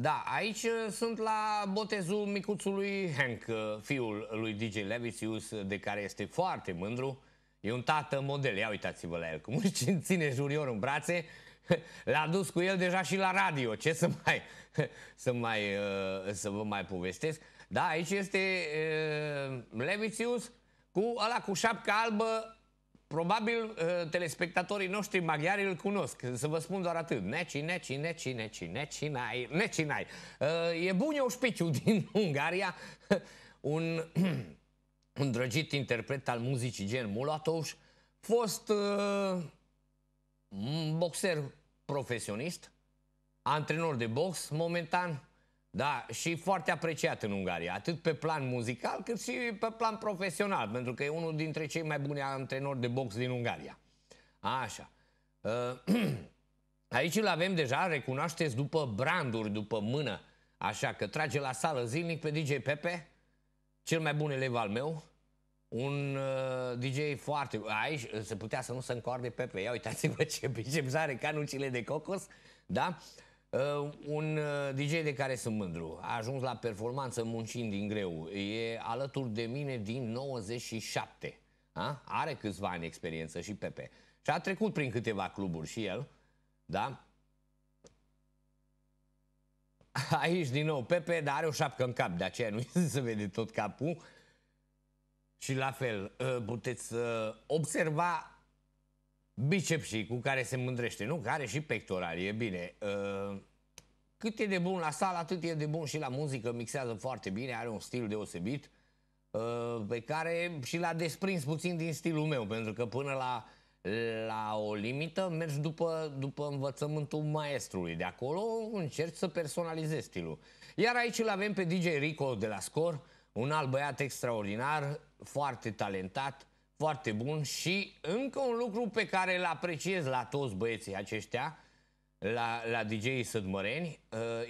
da, aici uh, sunt la botezul micuțului Hank, uh, fiul lui DJ Levisius, uh, de care este foarte mândru. E un tată model, ia uitați-vă la el, cum își ține junior în brațe. L-a dus cu el deja și la radio, ce să mai, să mai, să vă mai povestesc. Da, aici este Levisius cu ăla cu șapca albă Probabil uh, telespectatorii noștri maghiari îl cunosc. Să vă spun doar atât. Neci, neci, neci, neci, neci, nai, neci, nai. Uh, e eu Șpiciu din Ungaria, un, un drăgit interpret al muzicii gen Mulatoș. fost uh, boxer profesionist, antrenor de box momentan, da, și foarte apreciat în Ungaria, atât pe plan muzical, cât și pe plan profesional, pentru că e unul dintre cei mai buni antrenori de box din Ungaria. Așa. Ă, aici îl avem deja, recunoașteți după branduri, după mână, așa că trage la sală zilnic pe DJ Pepe, cel mai bun elev al meu, un uh, ă, DJ foarte... Aici se putea să nu se încoarde Pepe, ia uitați-vă ce biceps are, canucile de cocos, da? Uh, un uh, DJ de care sunt mândru A ajuns la performanță muncind din greu E alături de mine din 97 ha? Are câțiva ani experiență și Pepe Și a trecut prin câteva cluburi și el Da? Aici din nou Pepe, dar are o șapcă în cap De aceea nu se vede tot capul Și la fel, uh, puteți uh, observa bicepsii cu care se mândrește, nu? Care și pectorali, e bine. Uh, cât e de bun la sală, atât e de bun și la muzică, mixează foarte bine, are un stil deosebit, uh, pe care și l-a desprins puțin din stilul meu, pentru că până la, la o limită mergi după, după învățământul maestrului. De acolo încerci să personalizezi stilul. Iar aici îl avem pe DJ Rico de la Scor, un alt băiat extraordinar, foarte talentat, foarte bun și încă un lucru pe care îl apreciez la toți băieții aceștia, la, la DJ-ii sădmăreni,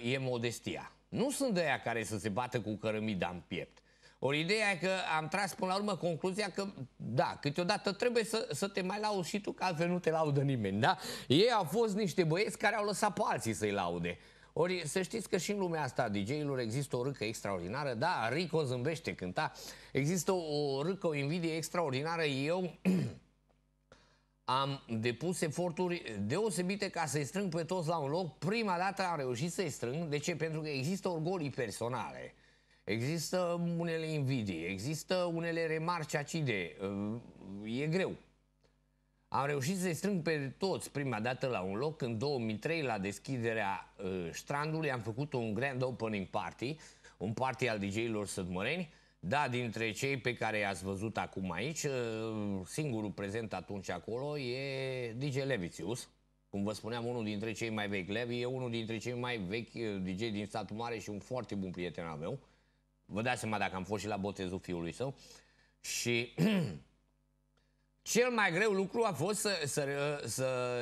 uh, e modestia. Nu sunt de aia care să se bată cu cărămida în piept. Ori ideea e că am tras până la urmă concluzia că, da, câteodată trebuie să, să te mai lauzi și tu, că altfel nu te laudă nimeni, da? Ei au fost niște băieți care au lăsat pe alții să-i laude. Ori să știți că și în lumea asta DJ-ilor există o râcă extraordinară. Da, Rico zâmbește cânta. Există o râcă, o invidie extraordinară. Eu am depus eforturi deosebite ca să-i strâng pe toți la un loc. Prima dată am reușit să-i strâng. De ce? Pentru că există orgolii personale. Există unele invidii, există unele remarci acide. E greu. Am reușit să-i strâng pe toți prima dată la un loc. În 2003, la deschiderea uh, strandului, am făcut un grand opening party, un party al DJ-ilor sădmăreni. Da, dintre cei pe care i-ați văzut acum aici, uh, singurul prezent atunci acolo e DJ Levitius. Cum vă spuneam, unul dintre cei mai vechi. Levi e unul dintre cei mai vechi uh, DJ din statul mare și un foarte bun prieten al meu. Vă dați seama dacă am fost și la botezul fiului său. Și Cel mai greu lucru a fost să, să, să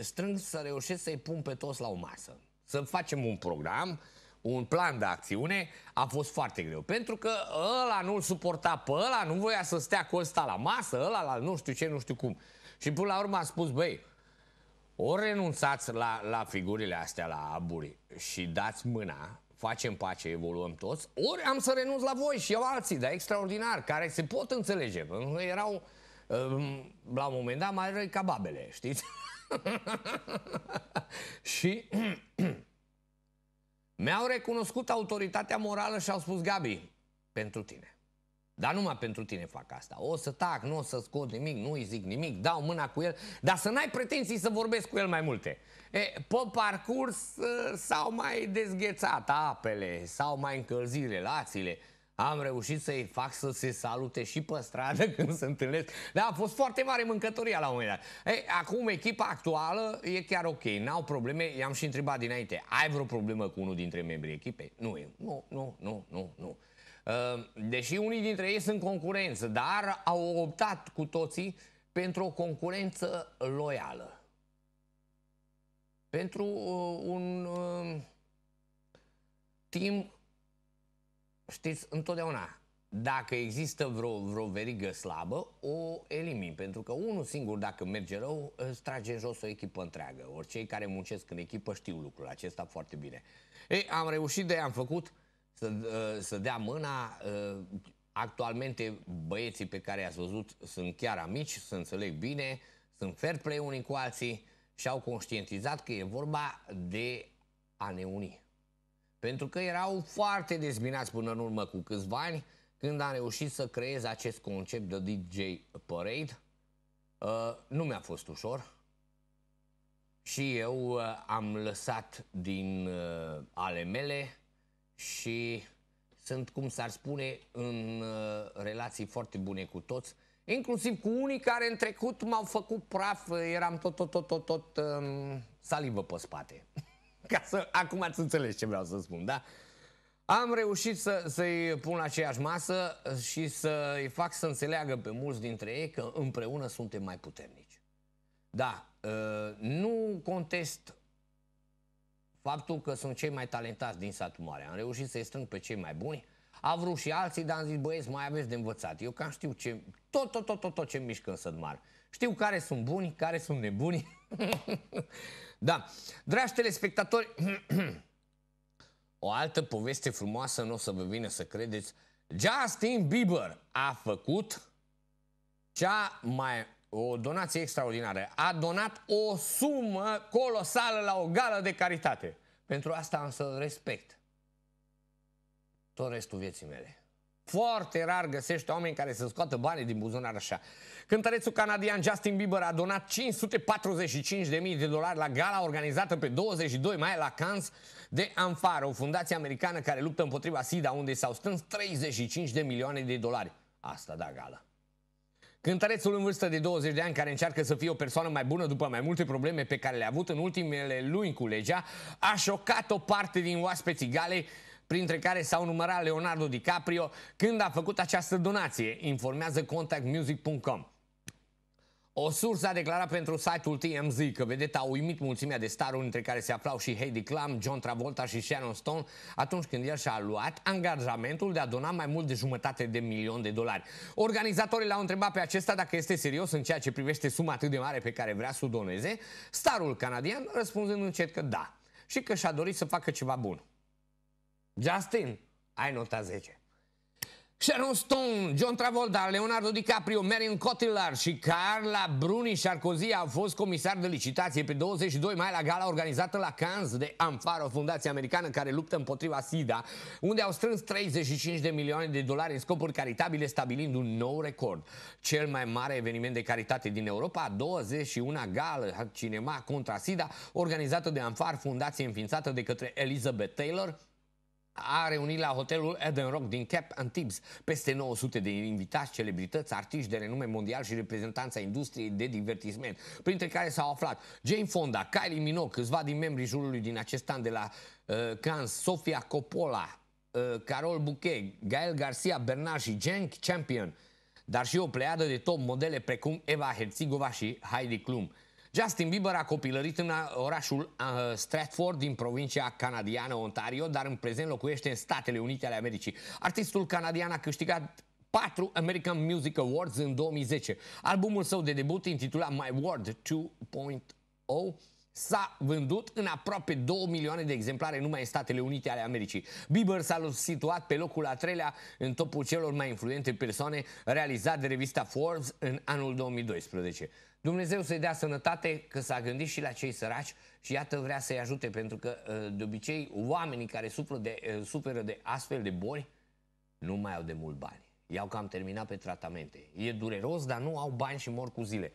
strâng, să reușesc să-i pun pe toți la o masă. Să facem un program, un plan de acțiune, a fost foarte greu. Pentru că ăla nu-l suporta pe ăla, nu voia să stea cu ăsta la masă, ăla la nu știu ce, nu știu cum. Și până la urmă a spus, băi, ori renunțați la, la figurile astea, la aburi și dați mâna, facem pace, evoluăm toți, ori am să renunț la voi și eu alții, dar extraordinar, care se pot înțelege. Erau Ehm, la un moment dat mai răi ca babele, știți? și mi-au recunoscut autoritatea morală și au spus, Gabi, pentru tine. Dar numai pentru tine fac asta. O să tac, nu o să scot nimic, nu îi zic nimic, dau mâna cu el, dar să n-ai pretenții să vorbesc cu el mai multe. E, pe parcurs s-au mai dezghețat apele, s-au mai încălzit relațiile, am reușit să-i fac să se salute și pe stradă când se întâlnesc. Da, a fost foarte mare mâncătoria la un moment dat. Ei, acum echipa actuală e chiar ok, n-au probleme. I-am și întrebat dinainte, ai vreo problemă cu unul dintre membrii echipei? Nu, nu, nu, nu, nu, nu. Ehm, deși unii dintre ei sunt concurență, dar au optat cu toții pentru o concurență loială. Pentru uh, un uh, team știți, întotdeauna, dacă există vreo, vreo verigă slabă, o elimini. Pentru că unul singur, dacă merge rău, îți trage jos o echipă întreagă. Ori cei care muncesc în echipă știu lucrul acesta foarte bine. Ei, am reușit de am făcut să, uh, să dea mâna. Uh, actualmente, băieții pe care i-ați văzut sunt chiar amici, să înțeleg bine, sunt fair play unii cu alții și au conștientizat că e vorba de a ne uni. Pentru că erau foarte dezbinați până în urmă cu câțiva ani când am reușit să creez acest concept de DJ Parade. Uh, nu mi-a fost ușor. Și eu uh, am lăsat din uh, ale mele și sunt, cum s-ar spune, în uh, relații foarte bune cu toți, inclusiv cu unii care în trecut m-au făcut praf, uh, eram tot, tot, tot, tot, tot um, salivă pe spate. Ca să, acum ați înțeles ce vreau să spun, da? Am reușit să, să-i pun la aceeași masă și să-i fac să înțeleagă pe mulți dintre ei că împreună suntem mai puternici. Da, ă, nu contest faptul că sunt cei mai talentați din satul mare. Am reușit să-i strâng pe cei mai buni. A vrut și alții, dar am zis, băieți, mai aveți de învățat. Eu cam știu ce, tot, tot, tot, tot, tot ce mișcă în sat mare. Știu care sunt buni, care sunt nebuni da. Dragi telespectatori, o altă poveste frumoasă, nu o să vă vină să credeți. Justin Bieber a făcut cea mai o donație extraordinară. A donat o sumă colosală la o gală de caritate. Pentru asta am să respect tot restul vieții mele. Foarte rar găsești oameni care să scoată banii din buzunar așa. Cântărețul canadian Justin Bieber a donat 545.000 de dolari la gala organizată pe 22 mai la Cannes de Amfara, o fundație americană care luptă împotriva SIDA, unde s-au strâns 35 de milioane de dolari. Asta da gala. Cântărețul în vârstă de 20 de ani, care încearcă să fie o persoană mai bună după mai multe probleme pe care le-a avut în ultimele luni cu legea, a șocat o parte din oaspeții galei printre care s-au numărat Leonardo DiCaprio când a făcut această donație, informează contactmusic.com. O sursă a declarat pentru site-ul TMZ că vedeta a uimit mulțimea de staruri între care se aflau și Heidi Klum, John Travolta și Sharon Stone atunci când el și-a luat angajamentul de a dona mai mult de jumătate de milion de dolari. Organizatorii l-au întrebat pe acesta dacă este serios în ceea ce privește suma atât de mare pe care vrea să o doneze, starul canadian răspunzând încet că da și că și-a dorit să facă ceva bun. Justin, ai nota 10. Sharon Stone, John Travolta, Leonardo DiCaprio, Marion Cotillard și Carla Bruni Sarkozy au fost comisari de licitație pe 22 mai la gala organizată la Cannes de Amfar, o fundație americană care luptă împotriva SIDA, unde au strâns 35 de milioane de dolari în scopuri caritabile, stabilind un nou record. Cel mai mare eveniment de caritate din Europa, 21 gală cinema contra SIDA, organizată de Amfar, fundație înființată de către Elizabeth Taylor, a reunit la hotelul Eden Rock din Cap Antibes peste 900 de invitați, celebrități, artiști de renume mondial și reprezentanța industriei de divertisment, printre care s-au aflat Jane Fonda, Kylie Minogue, câțiva din membrii jurului din acest an de la uh, Cannes, Sofia Coppola, uh, Carol Bouquet, Gael Garcia Bernard și Jenk Champion, dar și o pleiadă de top modele precum Eva Herzigova și Heidi Klum. Justin Bieber a copilărit în orașul Stratford din provincia canadiană Ontario, dar în prezent locuiește în Statele Unite ale Americii. Artistul canadian a câștigat 4 American Music Awards în 2010. Albumul său de debut, intitulat My World 2.0, s-a vândut în aproape 2 milioane de exemplare numai în Statele Unite ale Americii. Bieber s-a situat pe locul a treilea în topul celor mai influente persoane realizat de revista Forbes în anul 2012. Dumnezeu să-i dea sănătate că s-a gândit și la cei săraci și iată vrea să-i ajute pentru că ă, de obicei oamenii care suferă de, ă, suferă de astfel de boli nu mai au de mult bani. Iau că am terminat pe tratamente. E dureros, dar nu au bani și mor cu zile.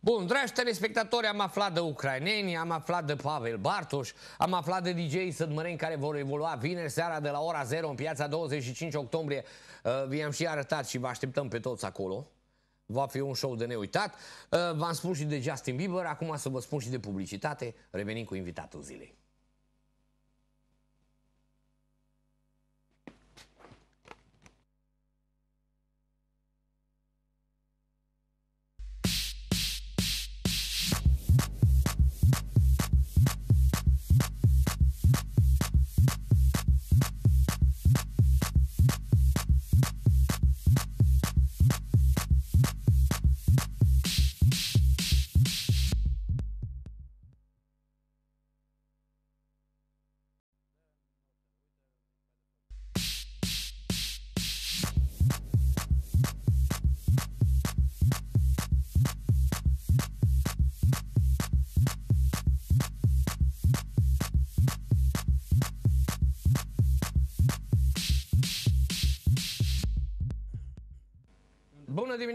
Bun, dragi telespectatori, am aflat de ucraineni, am aflat de Pavel Bartoș, am aflat de DJ Sădmăreni care vor evolua vineri seara de la ora 0 în piața 25 octombrie. Uh, Vi-am și arătat și vă așteptăm pe toți acolo. Va fi un show de neuitat. Uh, v-am spus și de Justin Bieber, acum să vă spun și de publicitate. Revenim cu invitatul zilei.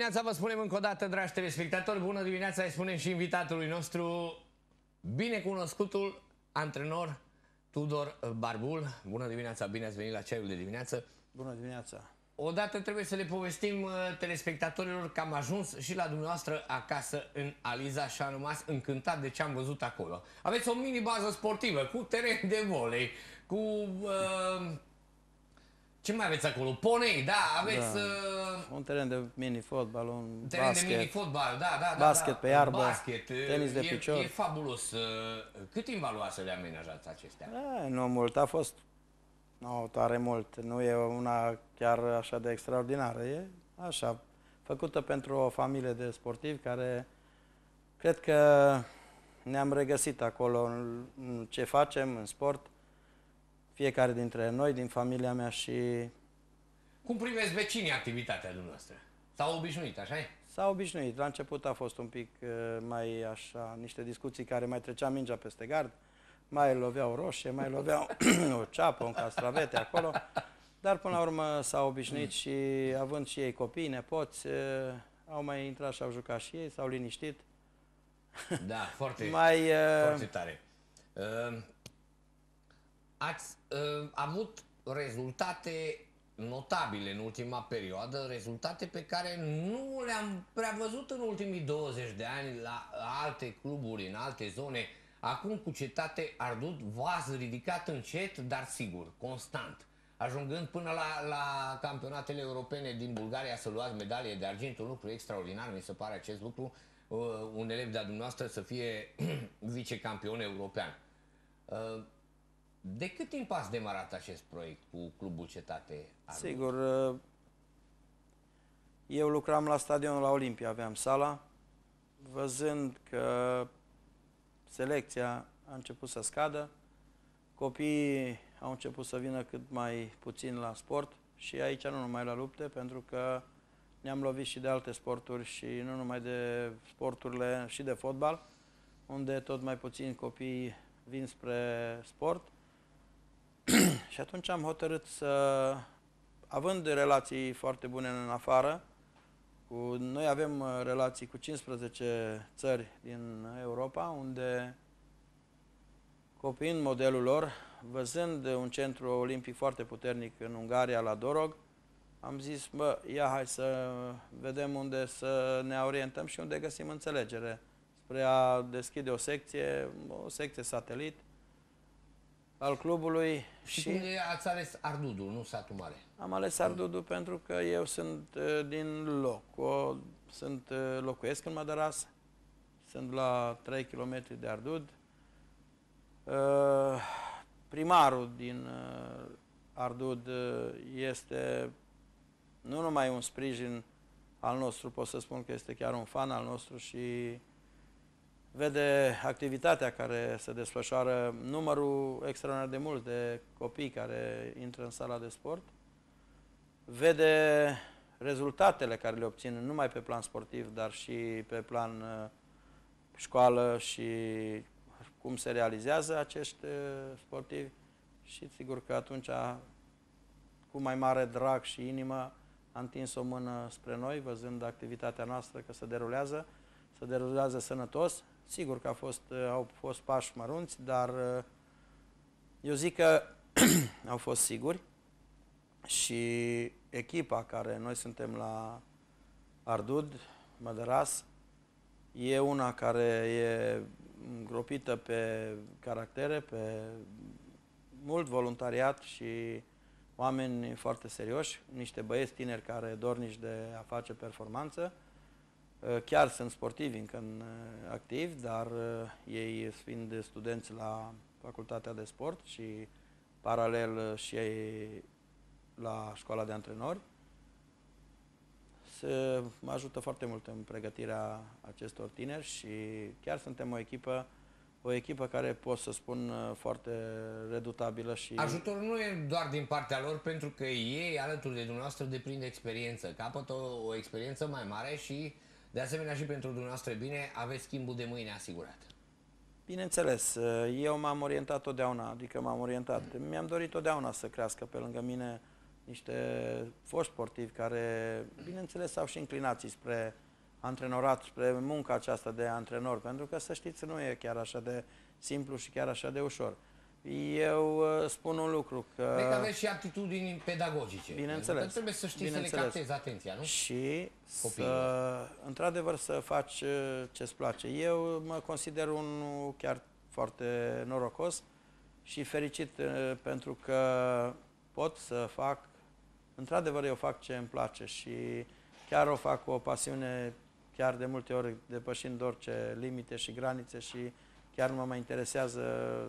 dimineața vă spunem încă o dată, dragi telespectatori, bună dimineața, îi spunem și invitatului nostru, binecunoscutul antrenor Tudor Barbul. Bună dimineața, bine ați venit la ceaiul de dimineață. Bună dimineața. Odată trebuie să le povestim uh, telespectatorilor că am ajuns și la dumneavoastră acasă în Aliza și am rămas încântat de ce am văzut acolo. Aveți o mini bază sportivă cu teren de volei, cu... Uh, ce mai aveți acolo? Ponei, da, aveți... Da. Uh... Un teren de mini-fotbal, un teren basket. de mini-fotbal, da, da, da. Basket da, pe iarbă, basket, uh, tenis de e, picior. E fabulos. Uh, cât timp a luat să le amenajați acestea? Da, nu mult, a fost... Nu, tare mult. Nu e una chiar așa de extraordinară. E așa, făcută pentru o familie de sportivi care... Cred că ne-am regăsit acolo în ce facem în sport fiecare dintre noi, din familia mea și... Cum primesc vecinii activitatea dumneavoastră? S-au obișnuit, așa e? s au obișnuit. La început a fost un pic uh, mai așa, niște discuții care mai trecea mingea peste gard, mai loveau roșie, mai loveau o ceapă, un castravete acolo, dar până la urmă s-au obișnuit și având și ei copii, nepoți, uh, au mai intrat și au jucat și ei, s-au liniștit. Da, foarte, mai, uh, foarte tare. Uh, Ați uh, avut rezultate notabile în ultima perioadă, rezultate pe care nu le-am prea văzut în ultimii 20 de ani la alte cluburi, în alte zone. Acum cu cetate ardut v-ați ridicat încet, dar sigur, constant, ajungând până la, la campionatele europene din Bulgaria să luați medalie de argint, un lucru extraordinar, mi se pare acest lucru, uh, un elev de-a dumneavoastră să fie vicecampion european. Uh, de cât timp ați demarat acest proiect cu Clubul Cetate Arun? Sigur, eh, eu lucram la stadionul la Olimpia, aveam sala, văzând că selecția a început să scadă, copiii au început să vină cât mai puțin la sport și aici nu numai la lupte, pentru că ne-am lovit și de alte sporturi și nu numai de sporturile și de fotbal, unde tot mai puțin copii vin spre sport și atunci am hotărât să, având relații foarte bune în afară, cu, noi avem uh, relații cu 15 țări din Europa, unde copiind modelul lor, văzând un centru olimpic foarte puternic în Ungaria, la Dorog, am zis, bă, ia hai să vedem unde să ne orientăm și unde găsim înțelegere spre a deschide o secție, o secție satelit, al clubului. Și, și... ați ales Ardudu, nu satul mare? Am ales Ardudu mm. pentru că eu sunt uh, din loc. O, sunt, uh, locuiesc în Madaras, sunt la 3 km de Ardud. Uh, primarul din uh, Ardud uh, este nu numai un sprijin al nostru, pot să spun că este chiar un fan al nostru și vede activitatea care se desfășoară, numărul extraordinar de mult de copii care intră în sala de sport, vede rezultatele care le obțin nu numai pe plan sportiv, dar și pe plan uh, școală și cum se realizează acești uh, sportivi și sigur că atunci cu mai mare drag și inimă a întins o mână spre noi, văzând activitatea noastră că se derulează, se derulează sănătos Sigur că a fost, uh, au fost pași mărunți, dar uh, eu zic că au fost siguri și echipa care noi suntem la Ardud, Mădăras, e una care e gropită pe caractere, pe mult voluntariat și oameni foarte serioși, niște băieți tineri care dornici de a face performanță, Eh, chiar sunt sportivi încă în eh, activ, dar eh, ei fiind studenți la Facultatea de Sport și paralel și ei la școala de antrenori, se mă ajută foarte mult în pregătirea acestor tineri și chiar suntem o echipă o echipă care pot să spun foarte redutabilă și... Ajutorul nu e doar din partea lor pentru că ei alături de dumneavoastră deprind experiență, capătă o, o experiență mai mare și uh, de asemenea și pentru dumneavoastră bine, aveți schimbul de mâine asigurat. Bineînțeles, eh, eu m-am orientat totdeauna, adică m-am orientat. Mm. Mi-am dorit totdeauna să crească pe lângă mine niște foști sportivi care, bineînțeles, au și inclinații spre antrenorat, spre munca aceasta de antrenor, pentru că, să știți, nu e chiar așa de simplu și chiar așa de ușor. Eu uh, spun un lucru că... Deci aveți și aptitudini pedagogice. Bineînțeles. Că trebuie să știi să le captezi atenția, nu? Și să, într-adevăr să faci uh, ce-ți place. Eu mă consider un chiar foarte norocos și fericit uh, pentru că pot să fac... Într-adevăr eu fac ce îmi place și chiar o fac cu o pasiune chiar de multe ori depășind orice limite și granițe și chiar nu mă mai interesează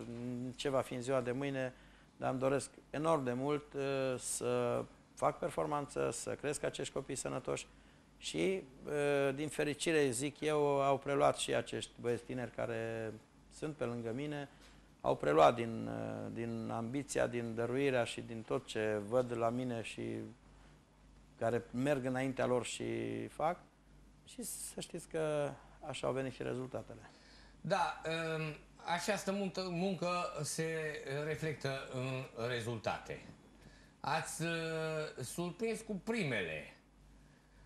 mm, ce va fi în ziua de mâine, dar îmi doresc enorm de mult uh, să fac performanță, să cresc acești copii sănătoși și, uh, din fericire, zic eu, au preluat și acești băieți tineri care sunt pe lângă mine, au preluat din, uh, din ambiția, din dăruirea și din tot ce văd la mine și care merg înaintea lor și fac și să știți că așa au venit și rezultatele. Da, ehm, această muncă, muncă se reflectă în rezultate. Ați eh, surprins cu primele.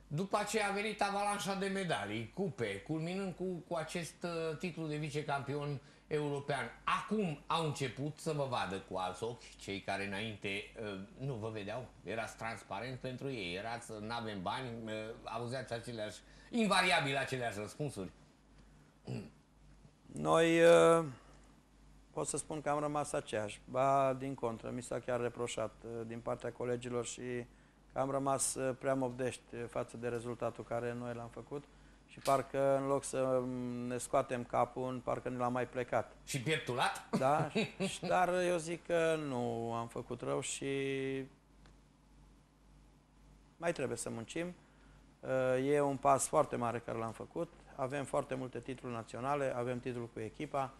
După aceea a venit avalanșa de medalii, cupe, culminând cu, cu acest eh, titlu de vicecampion european. Acum au început să vă vadă cu alți ochi cei care înainte uh, nu vă vedeau. Erați transparent pentru ei, erați, nu avem bani, uh, auzeați aceleași, invariabil aceleași răspunsuri. Noi uh, pot să spun că am rămas aceeași, ba din contră, mi s-a chiar reproșat uh, din partea colegilor și că am rămas uh, prea mobdești față de rezultatul care noi l-am făcut și parcă în loc să um, ne scoatem capul, parcă ne l-am mai plecat. Și pieptulat? Da, dar eu zic că nu am făcut rău și mai trebuie să muncim. E un pas foarte mare care l-am făcut avem foarte multe titluri naționale, avem titlul cu echipa.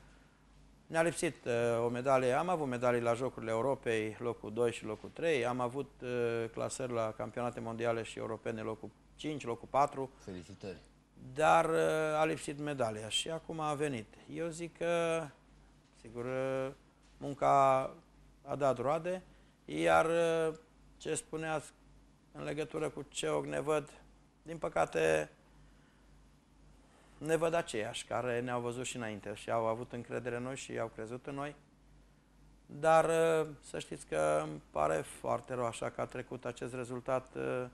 Ne-a lipsit uh, o medalie, am avut medalii la Jocurile Europei, locul 2 și locul 3, am avut uh, clasări la campionate mondiale și europene, locul 5, locul 4. Felicitări! Dar uh, a lipsit medalia și acum a venit. Eu zic că, sigur, uh, munca a dat roade, iar uh, ce spuneați în legătură cu ce ne văd, din păcate ne văd aceiași care ne-au văzut și înainte și au avut încredere în noi și au crezut în noi. Dar uh, să știți că îmi pare foarte rău așa că a trecut acest rezultat uh,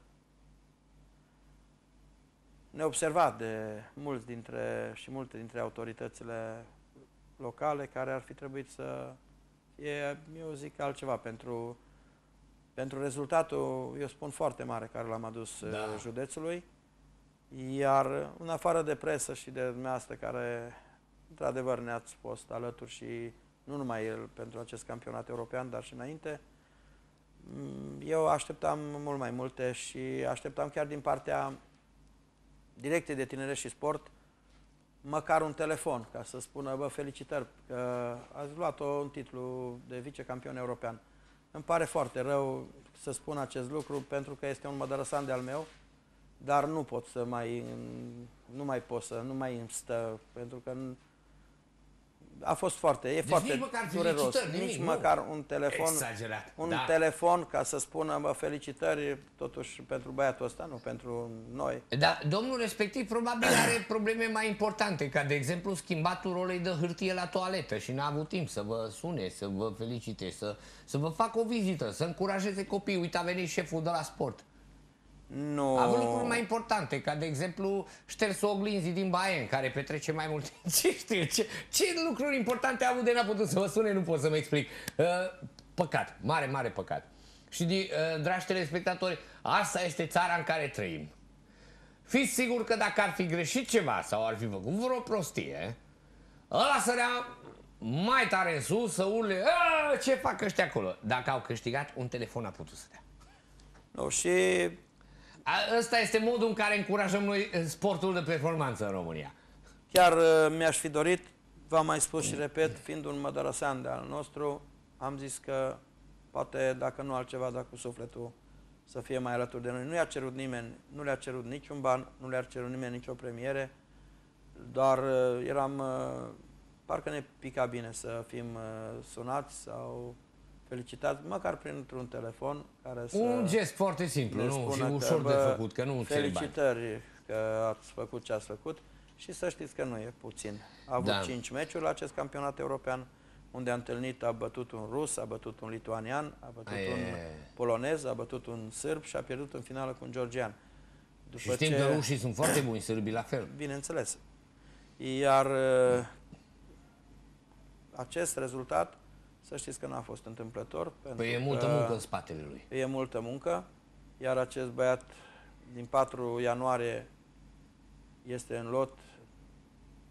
neobservat de mulți dintre și multe dintre autoritățile locale care ar fi trebuit să e, eu zic altceva pentru, pentru rezultatul, eu spun foarte mare, care l-am adus uh, da. județului iar în afară de presă și de dumneavoastră care într-adevăr ne-ați fost alături și nu numai el pentru acest campionat european, dar și înainte, mm, eu așteptam mult mai multe și așteptam chiar din partea direcției de tinere și sport măcar un telefon ca să spună, vă felicitări că ați luat-o un titlu de vicecampion european. Îmi pare foarte rău să spun acest lucru pentru că este un mădărăsan de-al meu, dar nu pot să mai, nu mai pot să, nu mai îmi stă, pentru că a fost foarte, e deci foarte nici măcar dureros. Nimic, nici nu. măcar un telefon, Exagerat, un da. telefon ca să spună mă, felicitări totuși pentru băiatul ăsta, nu pentru noi. Da, domnul respectiv probabil are probleme mai importante, ca de exemplu schimbatul rolei de hârtie la toaletă și n-a avut timp să vă sune, să vă felicite, să, să vă facă o vizită, să încurajeze copiii. Uite a venit șeful de la sport. Nu. No. avut lucruri mai importante, ca de exemplu șters oglinzii din în care petrece mai mult Ce știu, ce, ce lucruri importante a avut de n-a putut să vă sune, nu pot să-mi explic. Uh, păcat, mare, mare păcat. Și, uh, dragi telespectatori, asta este țara în care trăim. Fiți sigur că dacă ar fi greșit ceva sau ar fi făcut vreo prostie, ăla sărea mai tare în sus să urle ce fac ăștia acolo. Dacă au câștigat, un telefon a putut să dea. Nu, no, și Ăsta este modul în care încurajăm noi eh, sportul de performanță în România. Chiar eh, mi-aș fi dorit, v-am mai spus și repet, fiind un mădărăsean de al nostru, am zis că poate dacă nu altceva, dar cu sufletul să fie mai alături de noi. Nu i-a cerut nimeni, nu le-a cerut niciun ban, nu le-a cerut nimeni nicio premiere, doar eh, eram, parcă ne pica bine să fim sunați sau felicitați măcar printr-un telefon care să Un gest foarte simplu, nu? Și ușor de făcut, că nu Felicitări că ați făcut ce ați făcut și să știți că nu e puțin. A avut da. 5 meciuri la acest campionat european unde a întâlnit, a bătut un rus, a bătut un lituanian, a bătut Aie. un polonez, a bătut un sârb și a pierdut în finală cu un georgian. După și știm ce... că rușii sunt foarte buni, sârbii la fel. Bineînțeles. Iar uh, acest rezultat să știți că n-a fost întâmplător. Păi pentru păi e multă muncă în spatele lui. E multă muncă, iar acest băiat din 4 ianuarie este în lot.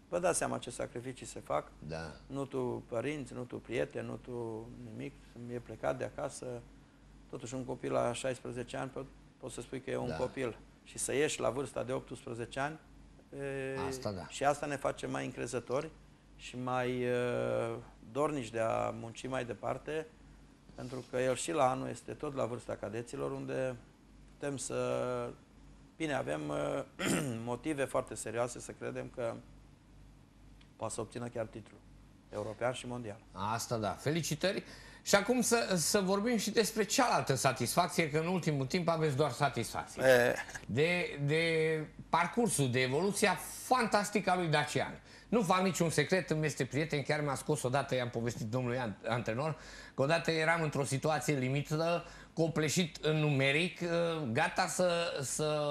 Vă dați seama ce sacrificii se fac. Da. Nu tu părinți, nu tu prieteni, nu tu nimic. E plecat de acasă. Totuși un copil la 16 ani poți să spui că e un da. copil. Și să ieși la vârsta de 18 ani e, asta, da. și asta ne face mai încrezători și mai uh, dornici de a munci mai departe, pentru că el și la anul este tot la vârsta cadeților, unde putem să... Bine, avem uh, motive foarte serioase să credem că poate să obțină chiar titlul european și mondial. Asta da, felicitări! Și acum să, să vorbim și despre cealaltă satisfacție, că în ultimul timp aveți doar satisfacție. Eh. De, de parcursul, de evoluția fantastică a lui Dacian. Nu fac niciun secret, îmi este prieten, chiar mi-a scos odată, i-am povestit domnului antrenor, că odată eram într-o situație limită, copleșit în numeric, ă, gata să, să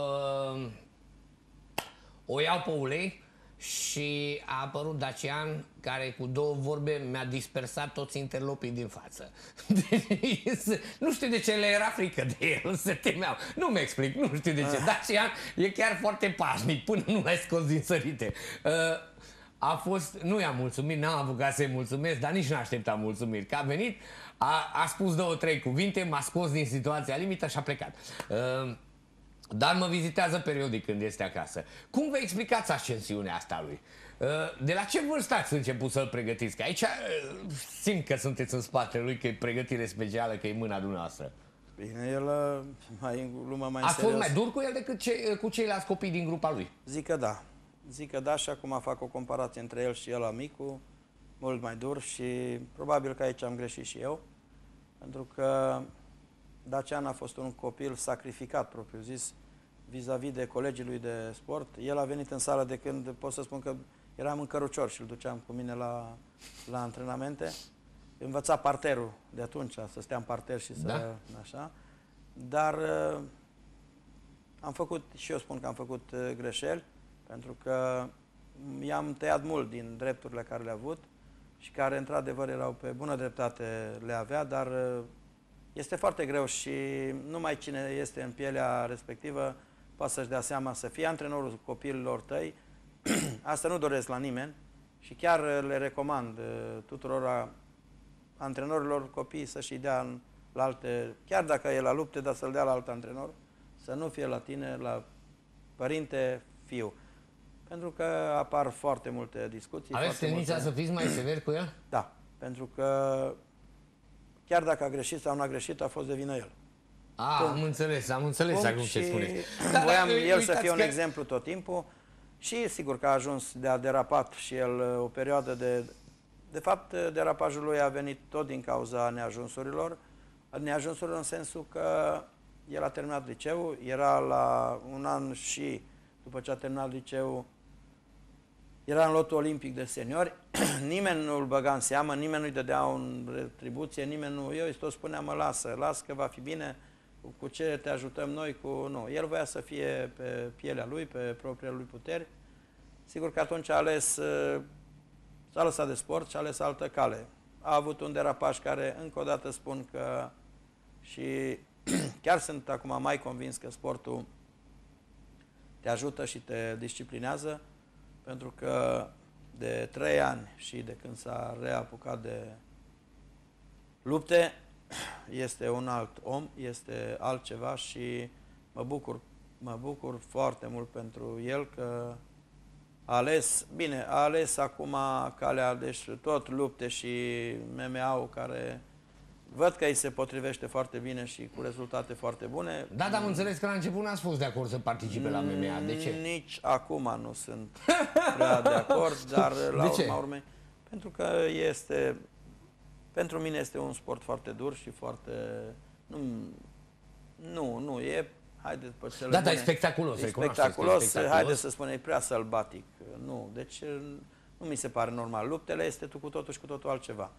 o iau pe ulei și a apărut Dacian care cu două vorbe mi-a dispersat toți interlopii din față. Deci, nu știu de ce le era frică de el, se temeau. Nu mi explic, nu știu de ce. Ah. Dacian e chiar foarte pașnic până nu l-ai scos din sărite. Uh, a fost, nu i-am mulțumit, n-am ca să-i mulțumesc, dar nici n-așteptam mulțumiri. Că a venit, a, a spus două, trei cuvinte, m-a scos din situația limită și a plecat. Uh, dar mă vizitează periodic când este acasă. Cum vă explicați ascensiunea asta lui? Ehm, de la ce vârstă ați început să-l pregătiți? Că aici ehm, simt că sunteți în spatele lui, că e pregătire specială, că e mâna dumneavoastră. Bine, el mai, lumea mai A fost mai dur cu el decât ce, cu ceilalți copii din grupa lui? Zic că da zic că da și acum fac o comparație între el și el amicul, mult mai dur și probabil că aici am greșit și eu, pentru că Dacian a fost un copil sacrificat, propriu zis, vis-a-vis -vis de colegii lui de sport. El a venit în sală de când, pot să spun că eram în cărucior și îl duceam cu mine la, la antrenamente. Învăța parterul de atunci, să stea în parter și să... Da. Așa. Dar uh, am făcut, și eu spun că am făcut uh, greșeli, pentru că i-am tăiat mult din drepturile care le-a avut și care, într-adevăr, erau pe bună dreptate le avea, dar uh, este foarte greu și numai cine este în pielea respectivă poate să-și dea seama să fie antrenorul copiilor tăi. Asta nu doresc la nimeni și chiar uh, le recomand uh, tuturor antrenorilor copii să-și dea la alte, chiar dacă e la lupte, dar să-l dea la alt antrenor, să nu fie la tine, la părinte, fiu. Pentru că apar foarte multe discuții. Aveți tendința multe... să fiți mai sever cu el? Da, pentru că chiar dacă a greșit sau nu a greșit, a fost de vină el. A, Punct. am înțeles, am înțeles Punct acum ce spuneți. Voiam da, da, eu să fie un că... exemplu tot timpul și sigur că a ajuns de a derapat și el uh, o perioadă de... De fapt, uh, derapajul lui a venit tot din cauza neajunsurilor. Neajunsurilor în sensul că el a terminat liceul, era la un an și după ce a terminat liceul era în lotul olimpic de seniori, nimeni nu îl băga în seamă, nimeni nu-i dădea o retribuție, nimeni nu... Eu îi tot spuneam, mă lasă, las că va fi bine, cu ce te ajutăm noi, cu... Nu, el voia să fie pe pielea lui, pe propriile lui puteri. Sigur că atunci a ales, s-a lăsat de sport și a ales altă cale. A avut un derapaj care, încă o dată spun că și chiar sunt acum mai convins că sportul te ajută și te disciplinează, pentru că de trei ani și de când s-a reapucat de lupte, este un alt om, este altceva și mă bucur, mă bucur foarte mult pentru el că a ales, bine, a ales acum calea, deci tot lupte și MMA-ul care Văd că îi se potrivește foarte bine și cu rezultate foarte bune. Da, dar am înțeles că la început n-ați fost de acord să participe la MMA. De ce? Mm, nici acum nu sunt prea de acord, dar la de urma urmei... Pentru că este... Pentru mine este un sport foarte dur și foarte... Nu, nu, nu e... Haideți, după cele da, bune, da, e spectaculos. E spectaculos, spectaculos. haide să spunem, e prea sălbatic. Nu, deci nu mi se pare normal. Luptele este tu cu totul și cu totul altceva.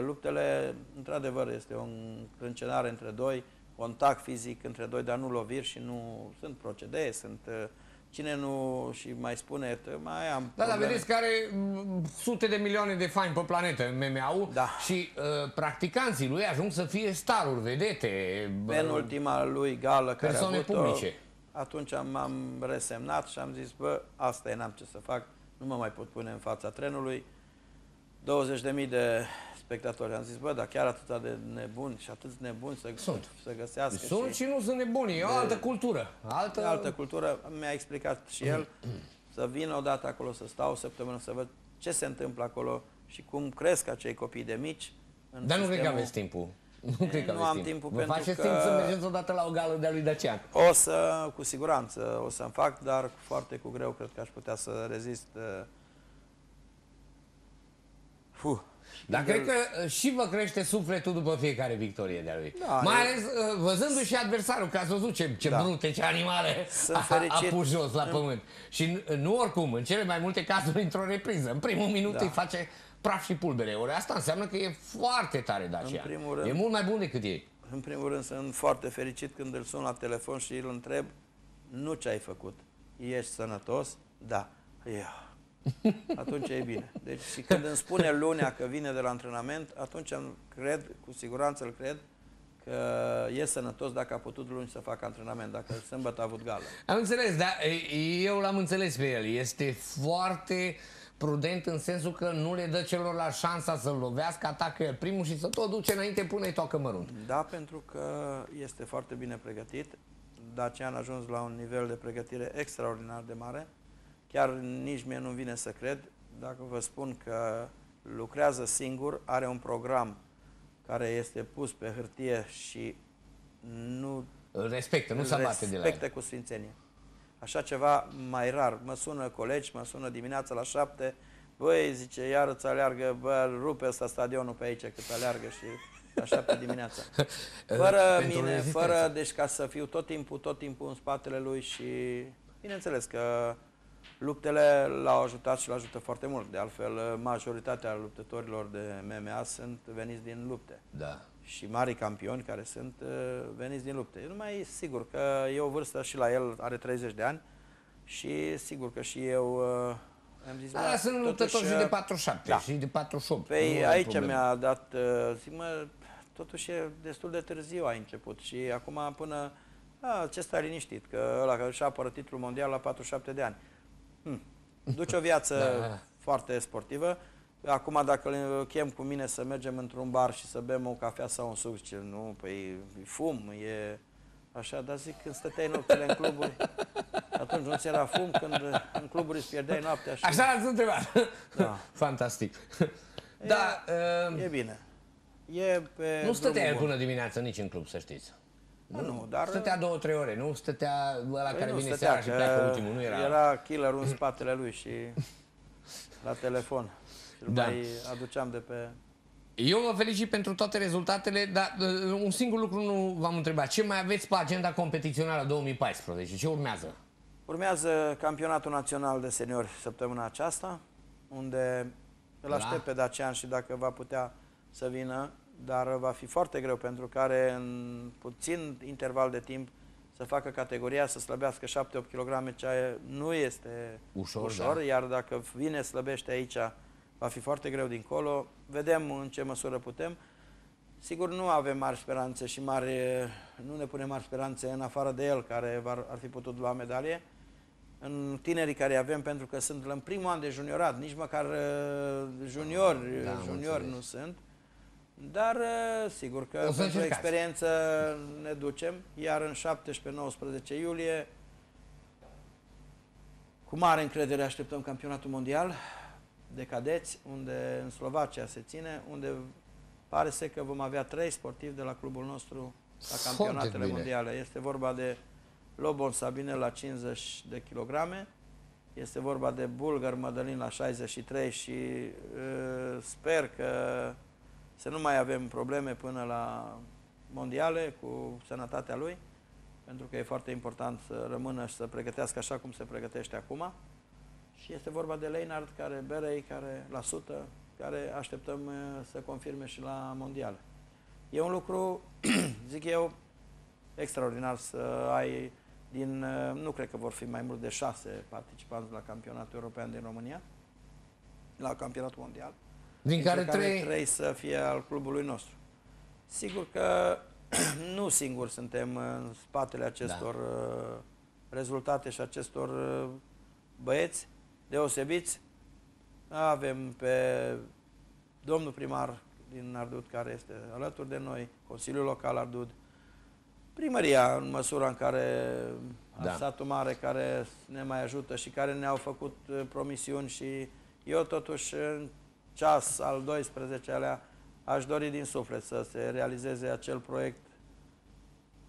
Luptele, într-adevăr, este o încrâncenare între doi, contact fizic între doi, dar nu loviri și nu sunt procedee, sunt cine nu și mai spune, mai am Da, dar vedeți că are mm, sute de milioane de fani pe planetă MMA-ul da. și uh, practicanții lui ajung să fie staruri, vedete. ultima lui gală care persoane a avut publice. Atunci m-am resemnat și am zis, bă, asta e, n-am ce să fac, nu mă mai pot pune în fața trenului. 20.000 de spectatori. Am zis, bă, dar chiar atâta de nebuni și atât nebuni să, sunt. să găsească. Sunt și, și nu sunt nebuni, e o altă cultură. Altă... altă cultură. Mi-a explicat și el să vin odată acolo, să stau o săptămână, să văd ce se întâmplă acolo și cum cresc acei copii de mici. În Dar nu cred că aveți timpul. Nu, cred că nu am timp. timpul Vă pentru faceți că... timp să mergeți odată la o gală de-a lui Dacian. O să, cu siguranță, o să-mi fac, dar foarte cu greu cred că aș putea să rezist. Uh, dar cred că uh, și vă crește sufletul după fiecare victorie de-a lui. Da, Mai ales uh, văzându-și și adversarul, că ați văzut ce, ce da. brute, ce animale a, a pus jos la pământ. Și nu oricum, în cele mai multe cazuri într-o repriză. În primul minut da. îi face praf și pulbere. Ori asta înseamnă că e foarte tare Dacia. Rând, e mult mai bun decât ei. În primul rând sunt foarte fericit când îl sun la telefon și îl întreb nu ce ai făcut. Ești sănătos? Da. Eu. Atunci e bine. Deci și când îmi spune lunea că vine de la antrenament, atunci îmi cred, cu siguranță îl cred, că e sănătos dacă a putut luni să facă antrenament, dacă sâmbătă a avut gală. Am înțeles, dar eu l-am înțeles pe el. Este foarte prudent în sensul că nu le dă celor la șansa să-l lovească, atacă el primul și să tot duce înainte pune toacă mărunt. Da, pentru că este foarte bine pregătit. Dacian a ajuns la un nivel de pregătire extraordinar de mare. Chiar nici mie nu vine să cred, dacă vă spun că lucrează singur, are un program care este pus pe hârtie și nu... Îl respectă, nu se bate de la respectă cu sfințenie. Așa ceva mai rar. Mă sună colegi, mă sună dimineața la șapte, băi, zice, iar îți aleargă, bă, rupe ăsta stadionul pe aici cât aleargă și la șapte dimineața. Fără mine, fără, deci ca să fiu tot timpul, tot timpul în spatele lui și bineînțeles că Luptele l-au ajutat și l-ajută foarte mult. De altfel, majoritatea luptătorilor de MMA sunt veniți din lupte. Da. Și mari campioni care sunt uh, veniți din lupte. Nu mai sigur că e o vârstă și la el, are 30 de ani și sigur că și eu uh, am zis, da, sunt totuși, luptători și de 47 uh, da. și de 48. Păi aici mi-a dat, zic mă, totuși e destul de târziu a început și acum până a, ce stai liniștit, că ăla care își apără titlul mondial la 47 de ani. Hmm. Duce o viață da. foarte sportivă. Acum dacă le chem cu mine să mergem într-un bar și să bem o cafea sau un suc, zice, nu, păi fum, e așa, dar zic, când stăteai nopțile în cluburi, atunci nu ți era fum, când în cluburi îți pierdeai noaptea. Și... Așa l-ați întrebat. Da. Fantastic. E, da, e, uh... e bine. E pe nu stăteai până dimineață nici în club, să știți. Nu, nu, dar... Stătea două, trei ore, nu? Stătea ăla păi care nu, vine seara și pleacă ultimul, nu era... Era killer în spatele lui și la telefon. Și da. mai aduceam de pe... Eu vă felicit pentru toate rezultatele, dar uh, un singur lucru nu v-am întrebat. Ce mai aveți pe agenda competițională 2014? Ce urmează? Urmează campionatul național de seniori săptămâna aceasta, unde îl da. aștept da. pe Dacian și dacă va putea să vină, dar va fi foarte greu pentru care în puțin interval de timp să facă categoria, să slăbească 7-8 kg, ceea nu este ușor, ușor da. iar dacă vine slăbește aici, va fi foarte greu dincolo. Vedem în ce măsură putem. Sigur, nu avem mari speranțe și mari, nu ne punem mari speranțe în afară de el, care ar fi putut lua medalie, în tinerii care avem, pentru că sunt în primul an de juniorat, nici măcar eh, juniori, da, juniori nu sunt. Dar uh, sigur că pentru experiență ne ducem, iar în 17-19 iulie cu mare încredere așteptăm campionatul mondial de cadeți, unde în Slovacia se ține, unde pare să că vom avea trei sportivi de la clubul nostru la campionatele mondiale. Este vorba de Lobon Sabine la 50 de kilograme, este vorba de Bulgar Mădălin la 63 și uh, sper că să nu mai avem probleme până la mondiale cu sănătatea lui, pentru că e foarte important să rămână și să pregătească așa cum se pregătește acum. Și este vorba de Leinard, care Berei, care la sută, care așteptăm eh, să confirme și la mondiale. E un lucru, zic eu, extraordinar să ai din, eh, nu cred că vor fi mai mult de șase participanți la campionatul european din România, la campionatul mondial din care, care trei... trei să fie al clubului nostru. Sigur că nu singuri suntem în spatele acestor da. Uh, rezultate și acestor uh, băieți deosebiți. Avem pe domnul primar din Ardut care este alături de noi, Consiliul Local Ardut, primăria în măsura în care da. satul mare care ne mai ajută și care ne-au făcut uh, promisiuni și eu totuși ceas al 12-lea, aș dori din suflet să se realizeze acel proiect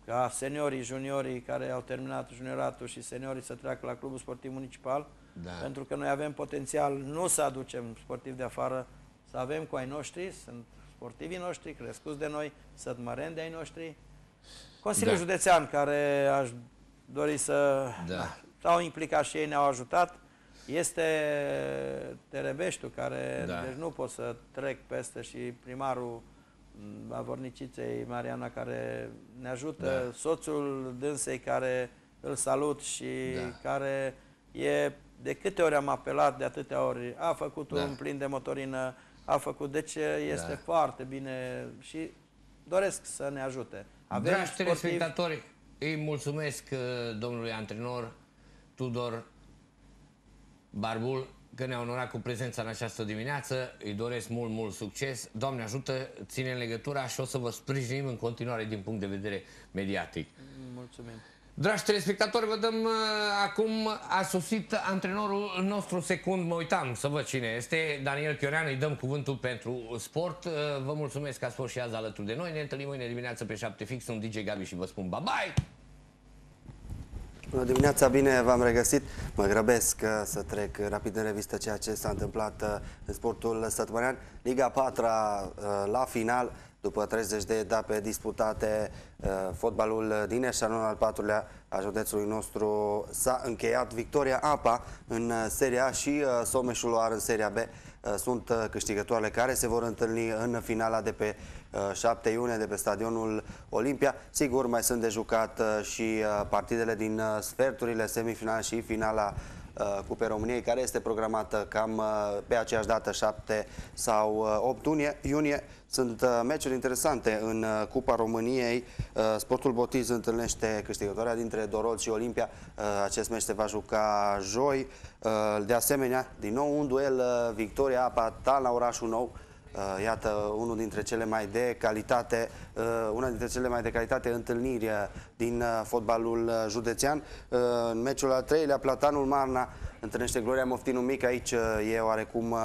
ca seniorii, juniorii care au terminat junioratul și seniorii să treacă la clubul sportiv municipal, da. pentru că noi avem potențial nu să aducem sportivi de afară, să avem cu ai noștri, sunt sportivii noștri, crescuți de noi, sătmăreni de ai noștri. Consiliul da. Județean, care aș dori să... Da. S-au implicat și ei, ne-au ajutat. Este Terebeștiul care, da. deci nu pot să trec peste și primarul mm, a Vorniciței, Mariana, care ne ajută, da. soțul dânsei care îl salut și da. care e, de câte ori am apelat, de atâtea ori, a făcut da. un plin de motorină, a făcut, deci da. este da. foarte bine și doresc să ne ajute. Avem Dragi sportiv... telespectatori, îi mulțumesc uh, domnului antrenor Tudor Barbul, că ne-a onorat cu prezența în această dimineață. Îi doresc mult, mult succes. Doamne ajută, ține legătura și o să vă sprijinim în continuare din punct de vedere mediatic. Mulțumim. Dragi telespectatori, vă dăm uh, acum, a susit antrenorul nostru secund, mă uitam să văd cine este, Daniel Chioreanu, îi dăm cuvântul pentru sport. Uh, vă mulțumesc că ați fost și azi alături de noi, ne întâlnim mâine dimineață pe 7 fix, sunt DJ Gabi și vă spun bye-bye! Bună dimineața, bine v-am regăsit. Mă grăbesc uh, să trec rapid în revistă ceea ce s-a întâmplat uh, în sportul sătmărean. Liga 4 uh, la final, după 30 de etape disputate, fotbalul din eșanul al patrulea a județului nostru s-a încheiat victoria APA în Seria A și Someșul Loar în Seria B. Uh, sunt uh, câștigătoarele care se vor întâlni în finala de pe 7 uh, iunie de pe stadionul Olimpia. Sigur, mai sunt de jucat și partidele din sferturile, semifinale și finala Uh, Cupei României, care este programată cam uh, pe aceeași dată, 7 sau 8 uh, iunie. Sunt meciuri interesante în Cupa României. Sportul Botiz întâlnește câștigătoarea dintre Dorol și Olimpia. Acest meci se va juca joi. De asemenea, din nou un duel Victoria Apa, la orașul nou, Uh, iată, unul dintre cele mai de calitate, uh, una dintre cele mai de calitate întâlniri uh, din fotbalul județean. În meciul al treilea, Platanul Marna întâlnește Gloria Moftinu Mic. Aici e oarecum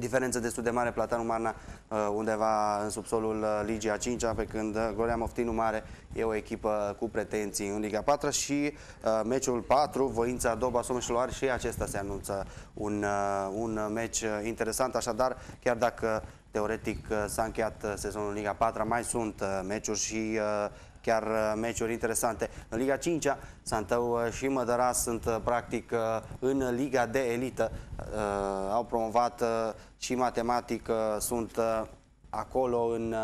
diferență destul de mare, Platanul Marna uh, undeva în subsolul uh, Ligii a 5 pe când uh, Gloria Moftinu Mare e o echipă cu pretenții în Liga 4 și uh, meciul 4, Voința Doba Someșloar și acesta se anunță un, uh, un meci interesant, așadar chiar dacă teoretic s-a încheiat sezonul Liga 4, mai sunt meciuri și uh, chiar uh, meciuri interesante. În Liga 5 -a, Santău uh, și Mădăra sunt uh, practic în Liga de elită. Au promovat și matematic sunt acolo în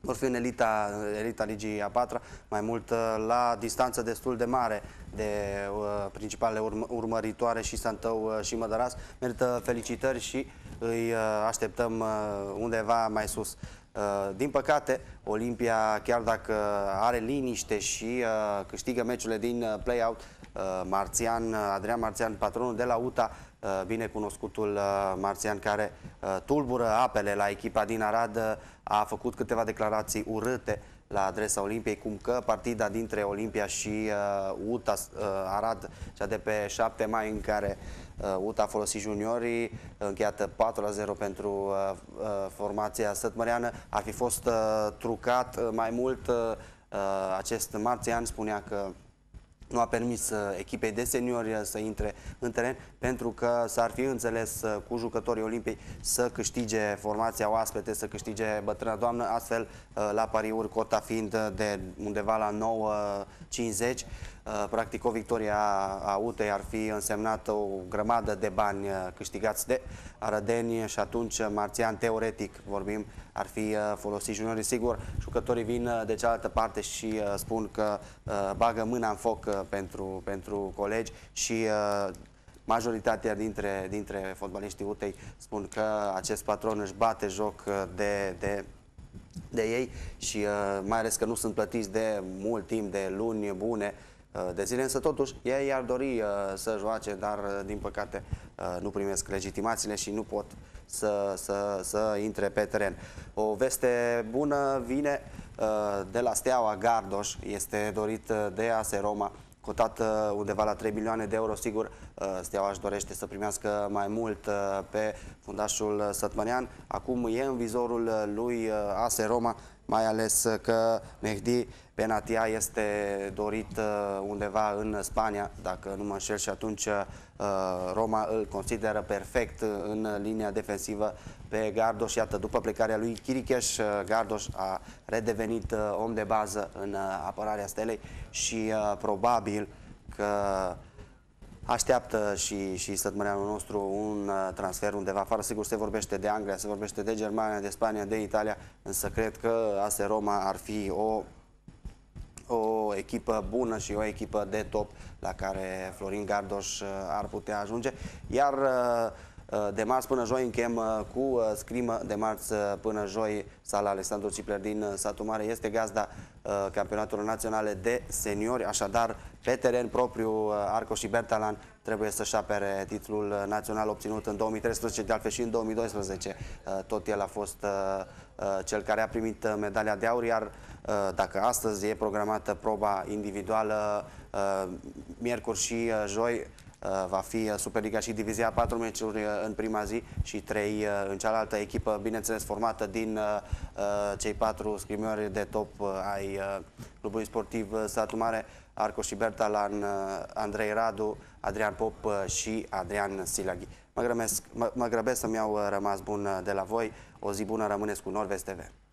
vor fi în elita, elita Ligii a patra, mai mult la distanță destul de mare de uh, principalele urm urmăritoare și Santău uh, și Mădăras. Merită felicitări și îi uh, așteptăm uh, undeva mai sus. Uh, din păcate, Olimpia, chiar dacă are liniște și uh, câștigă meciurile din uh, play-out, Marțian, Adrian Marțian, patronul de la UTA, binecunoscutul Marțian care tulbură apele la echipa din Arad, a făcut câteva declarații urâte la adresa Olimpiei, cum că partida dintre Olimpia și UTA Arad, cea de pe 7 mai, în care uh, Uh, UTA a folosit juniorii, încheiată 4-0 pentru uh, uh, formația sătmăreană. Ar fi fost trucat mai mult. Acest marțian spunea că nu a permis echipei de seniori să intre în teren pentru că s-ar fi înțeles cu jucătorii olimpii să câștige formația oaspete, să câștige bătrâna doamnă, astfel la pariuri cota fiind de undeva la 9.50 Uh, practic, o victorie a UTEI ar fi însemnat o grămadă de bani uh, câștigați de arădeni și atunci uh, Marțian, teoretic vorbim, ar fi folosit juniorii. Sigur, jucătorii vin de cealaltă parte și spun că bagă mâna în foc pentru, pentru colegi și majoritatea dintre, dintre fotbaliștii UTEI spun că acest patron își bate joc de, de de ei și mai ales că nu sunt plătiți de mult timp, de luni bune, Uh, de zile, însă totuși ei ar dori uh, să joace, dar uh, din păcate nu primesc legitimațiile și nu pot să, să, să intre pe teren. O veste bună vine de la Steaua Gardoș, este dorit de AS Roma, cotat undeva la 3 milioane de euro, sigur, Steaua își dorește să primească mai mult pe fundașul Sătmănean. Acum e în vizorul lui AS Roma mai ales că Mehdi Benatia este dorit uh, undeva în Spania, dacă nu mă înșel, și atunci uh, Roma îl consideră perfect uh, în linia defensivă pe Gardoș. Iată, după plecarea lui Chiricheș, Gardoș a redevenit om de bază în apărarea stelei și probabil că Așteaptă și, și stătmâneanul nostru un uh, transfer undeva afară. Sigur, se vorbește de Anglia, se vorbește de Germania, de Spania, de Italia, însă cred că AS Roma ar fi o, o echipă bună și o echipă de top la care Florin Gardoș uh, ar putea ajunge. Iar uh, Uh, de marți până joi închem uh, cu uh, scrimă, de marți până joi sala Alexandru Cipler din Satu mare este gazda campionatului naționale de seniori, așadar pe teren propriu Arco și Bertalan trebuie să-și apere titlul național obținut în 2013, de altfel și în 2012 tot el a fost cel care a primit medalia de aur, iar dacă astăzi e programată proba individuală, miercuri și joi Eh, va fi eh, Superliga și Divizia 4 meciuri eh, în prima zi și 3 în cealaltă echipă, bineînțeles formată din cei patru scrimiori de top ai clubului sportiv Satu Mare, Arco și Bertalan, Andrei Radu, Adrian Pop și Adrian Silaghi. Mă, grămesc, mă, mă grăbesc să-mi iau rămas bun de la voi. O zi bună, rămâneți cu Norvest TV.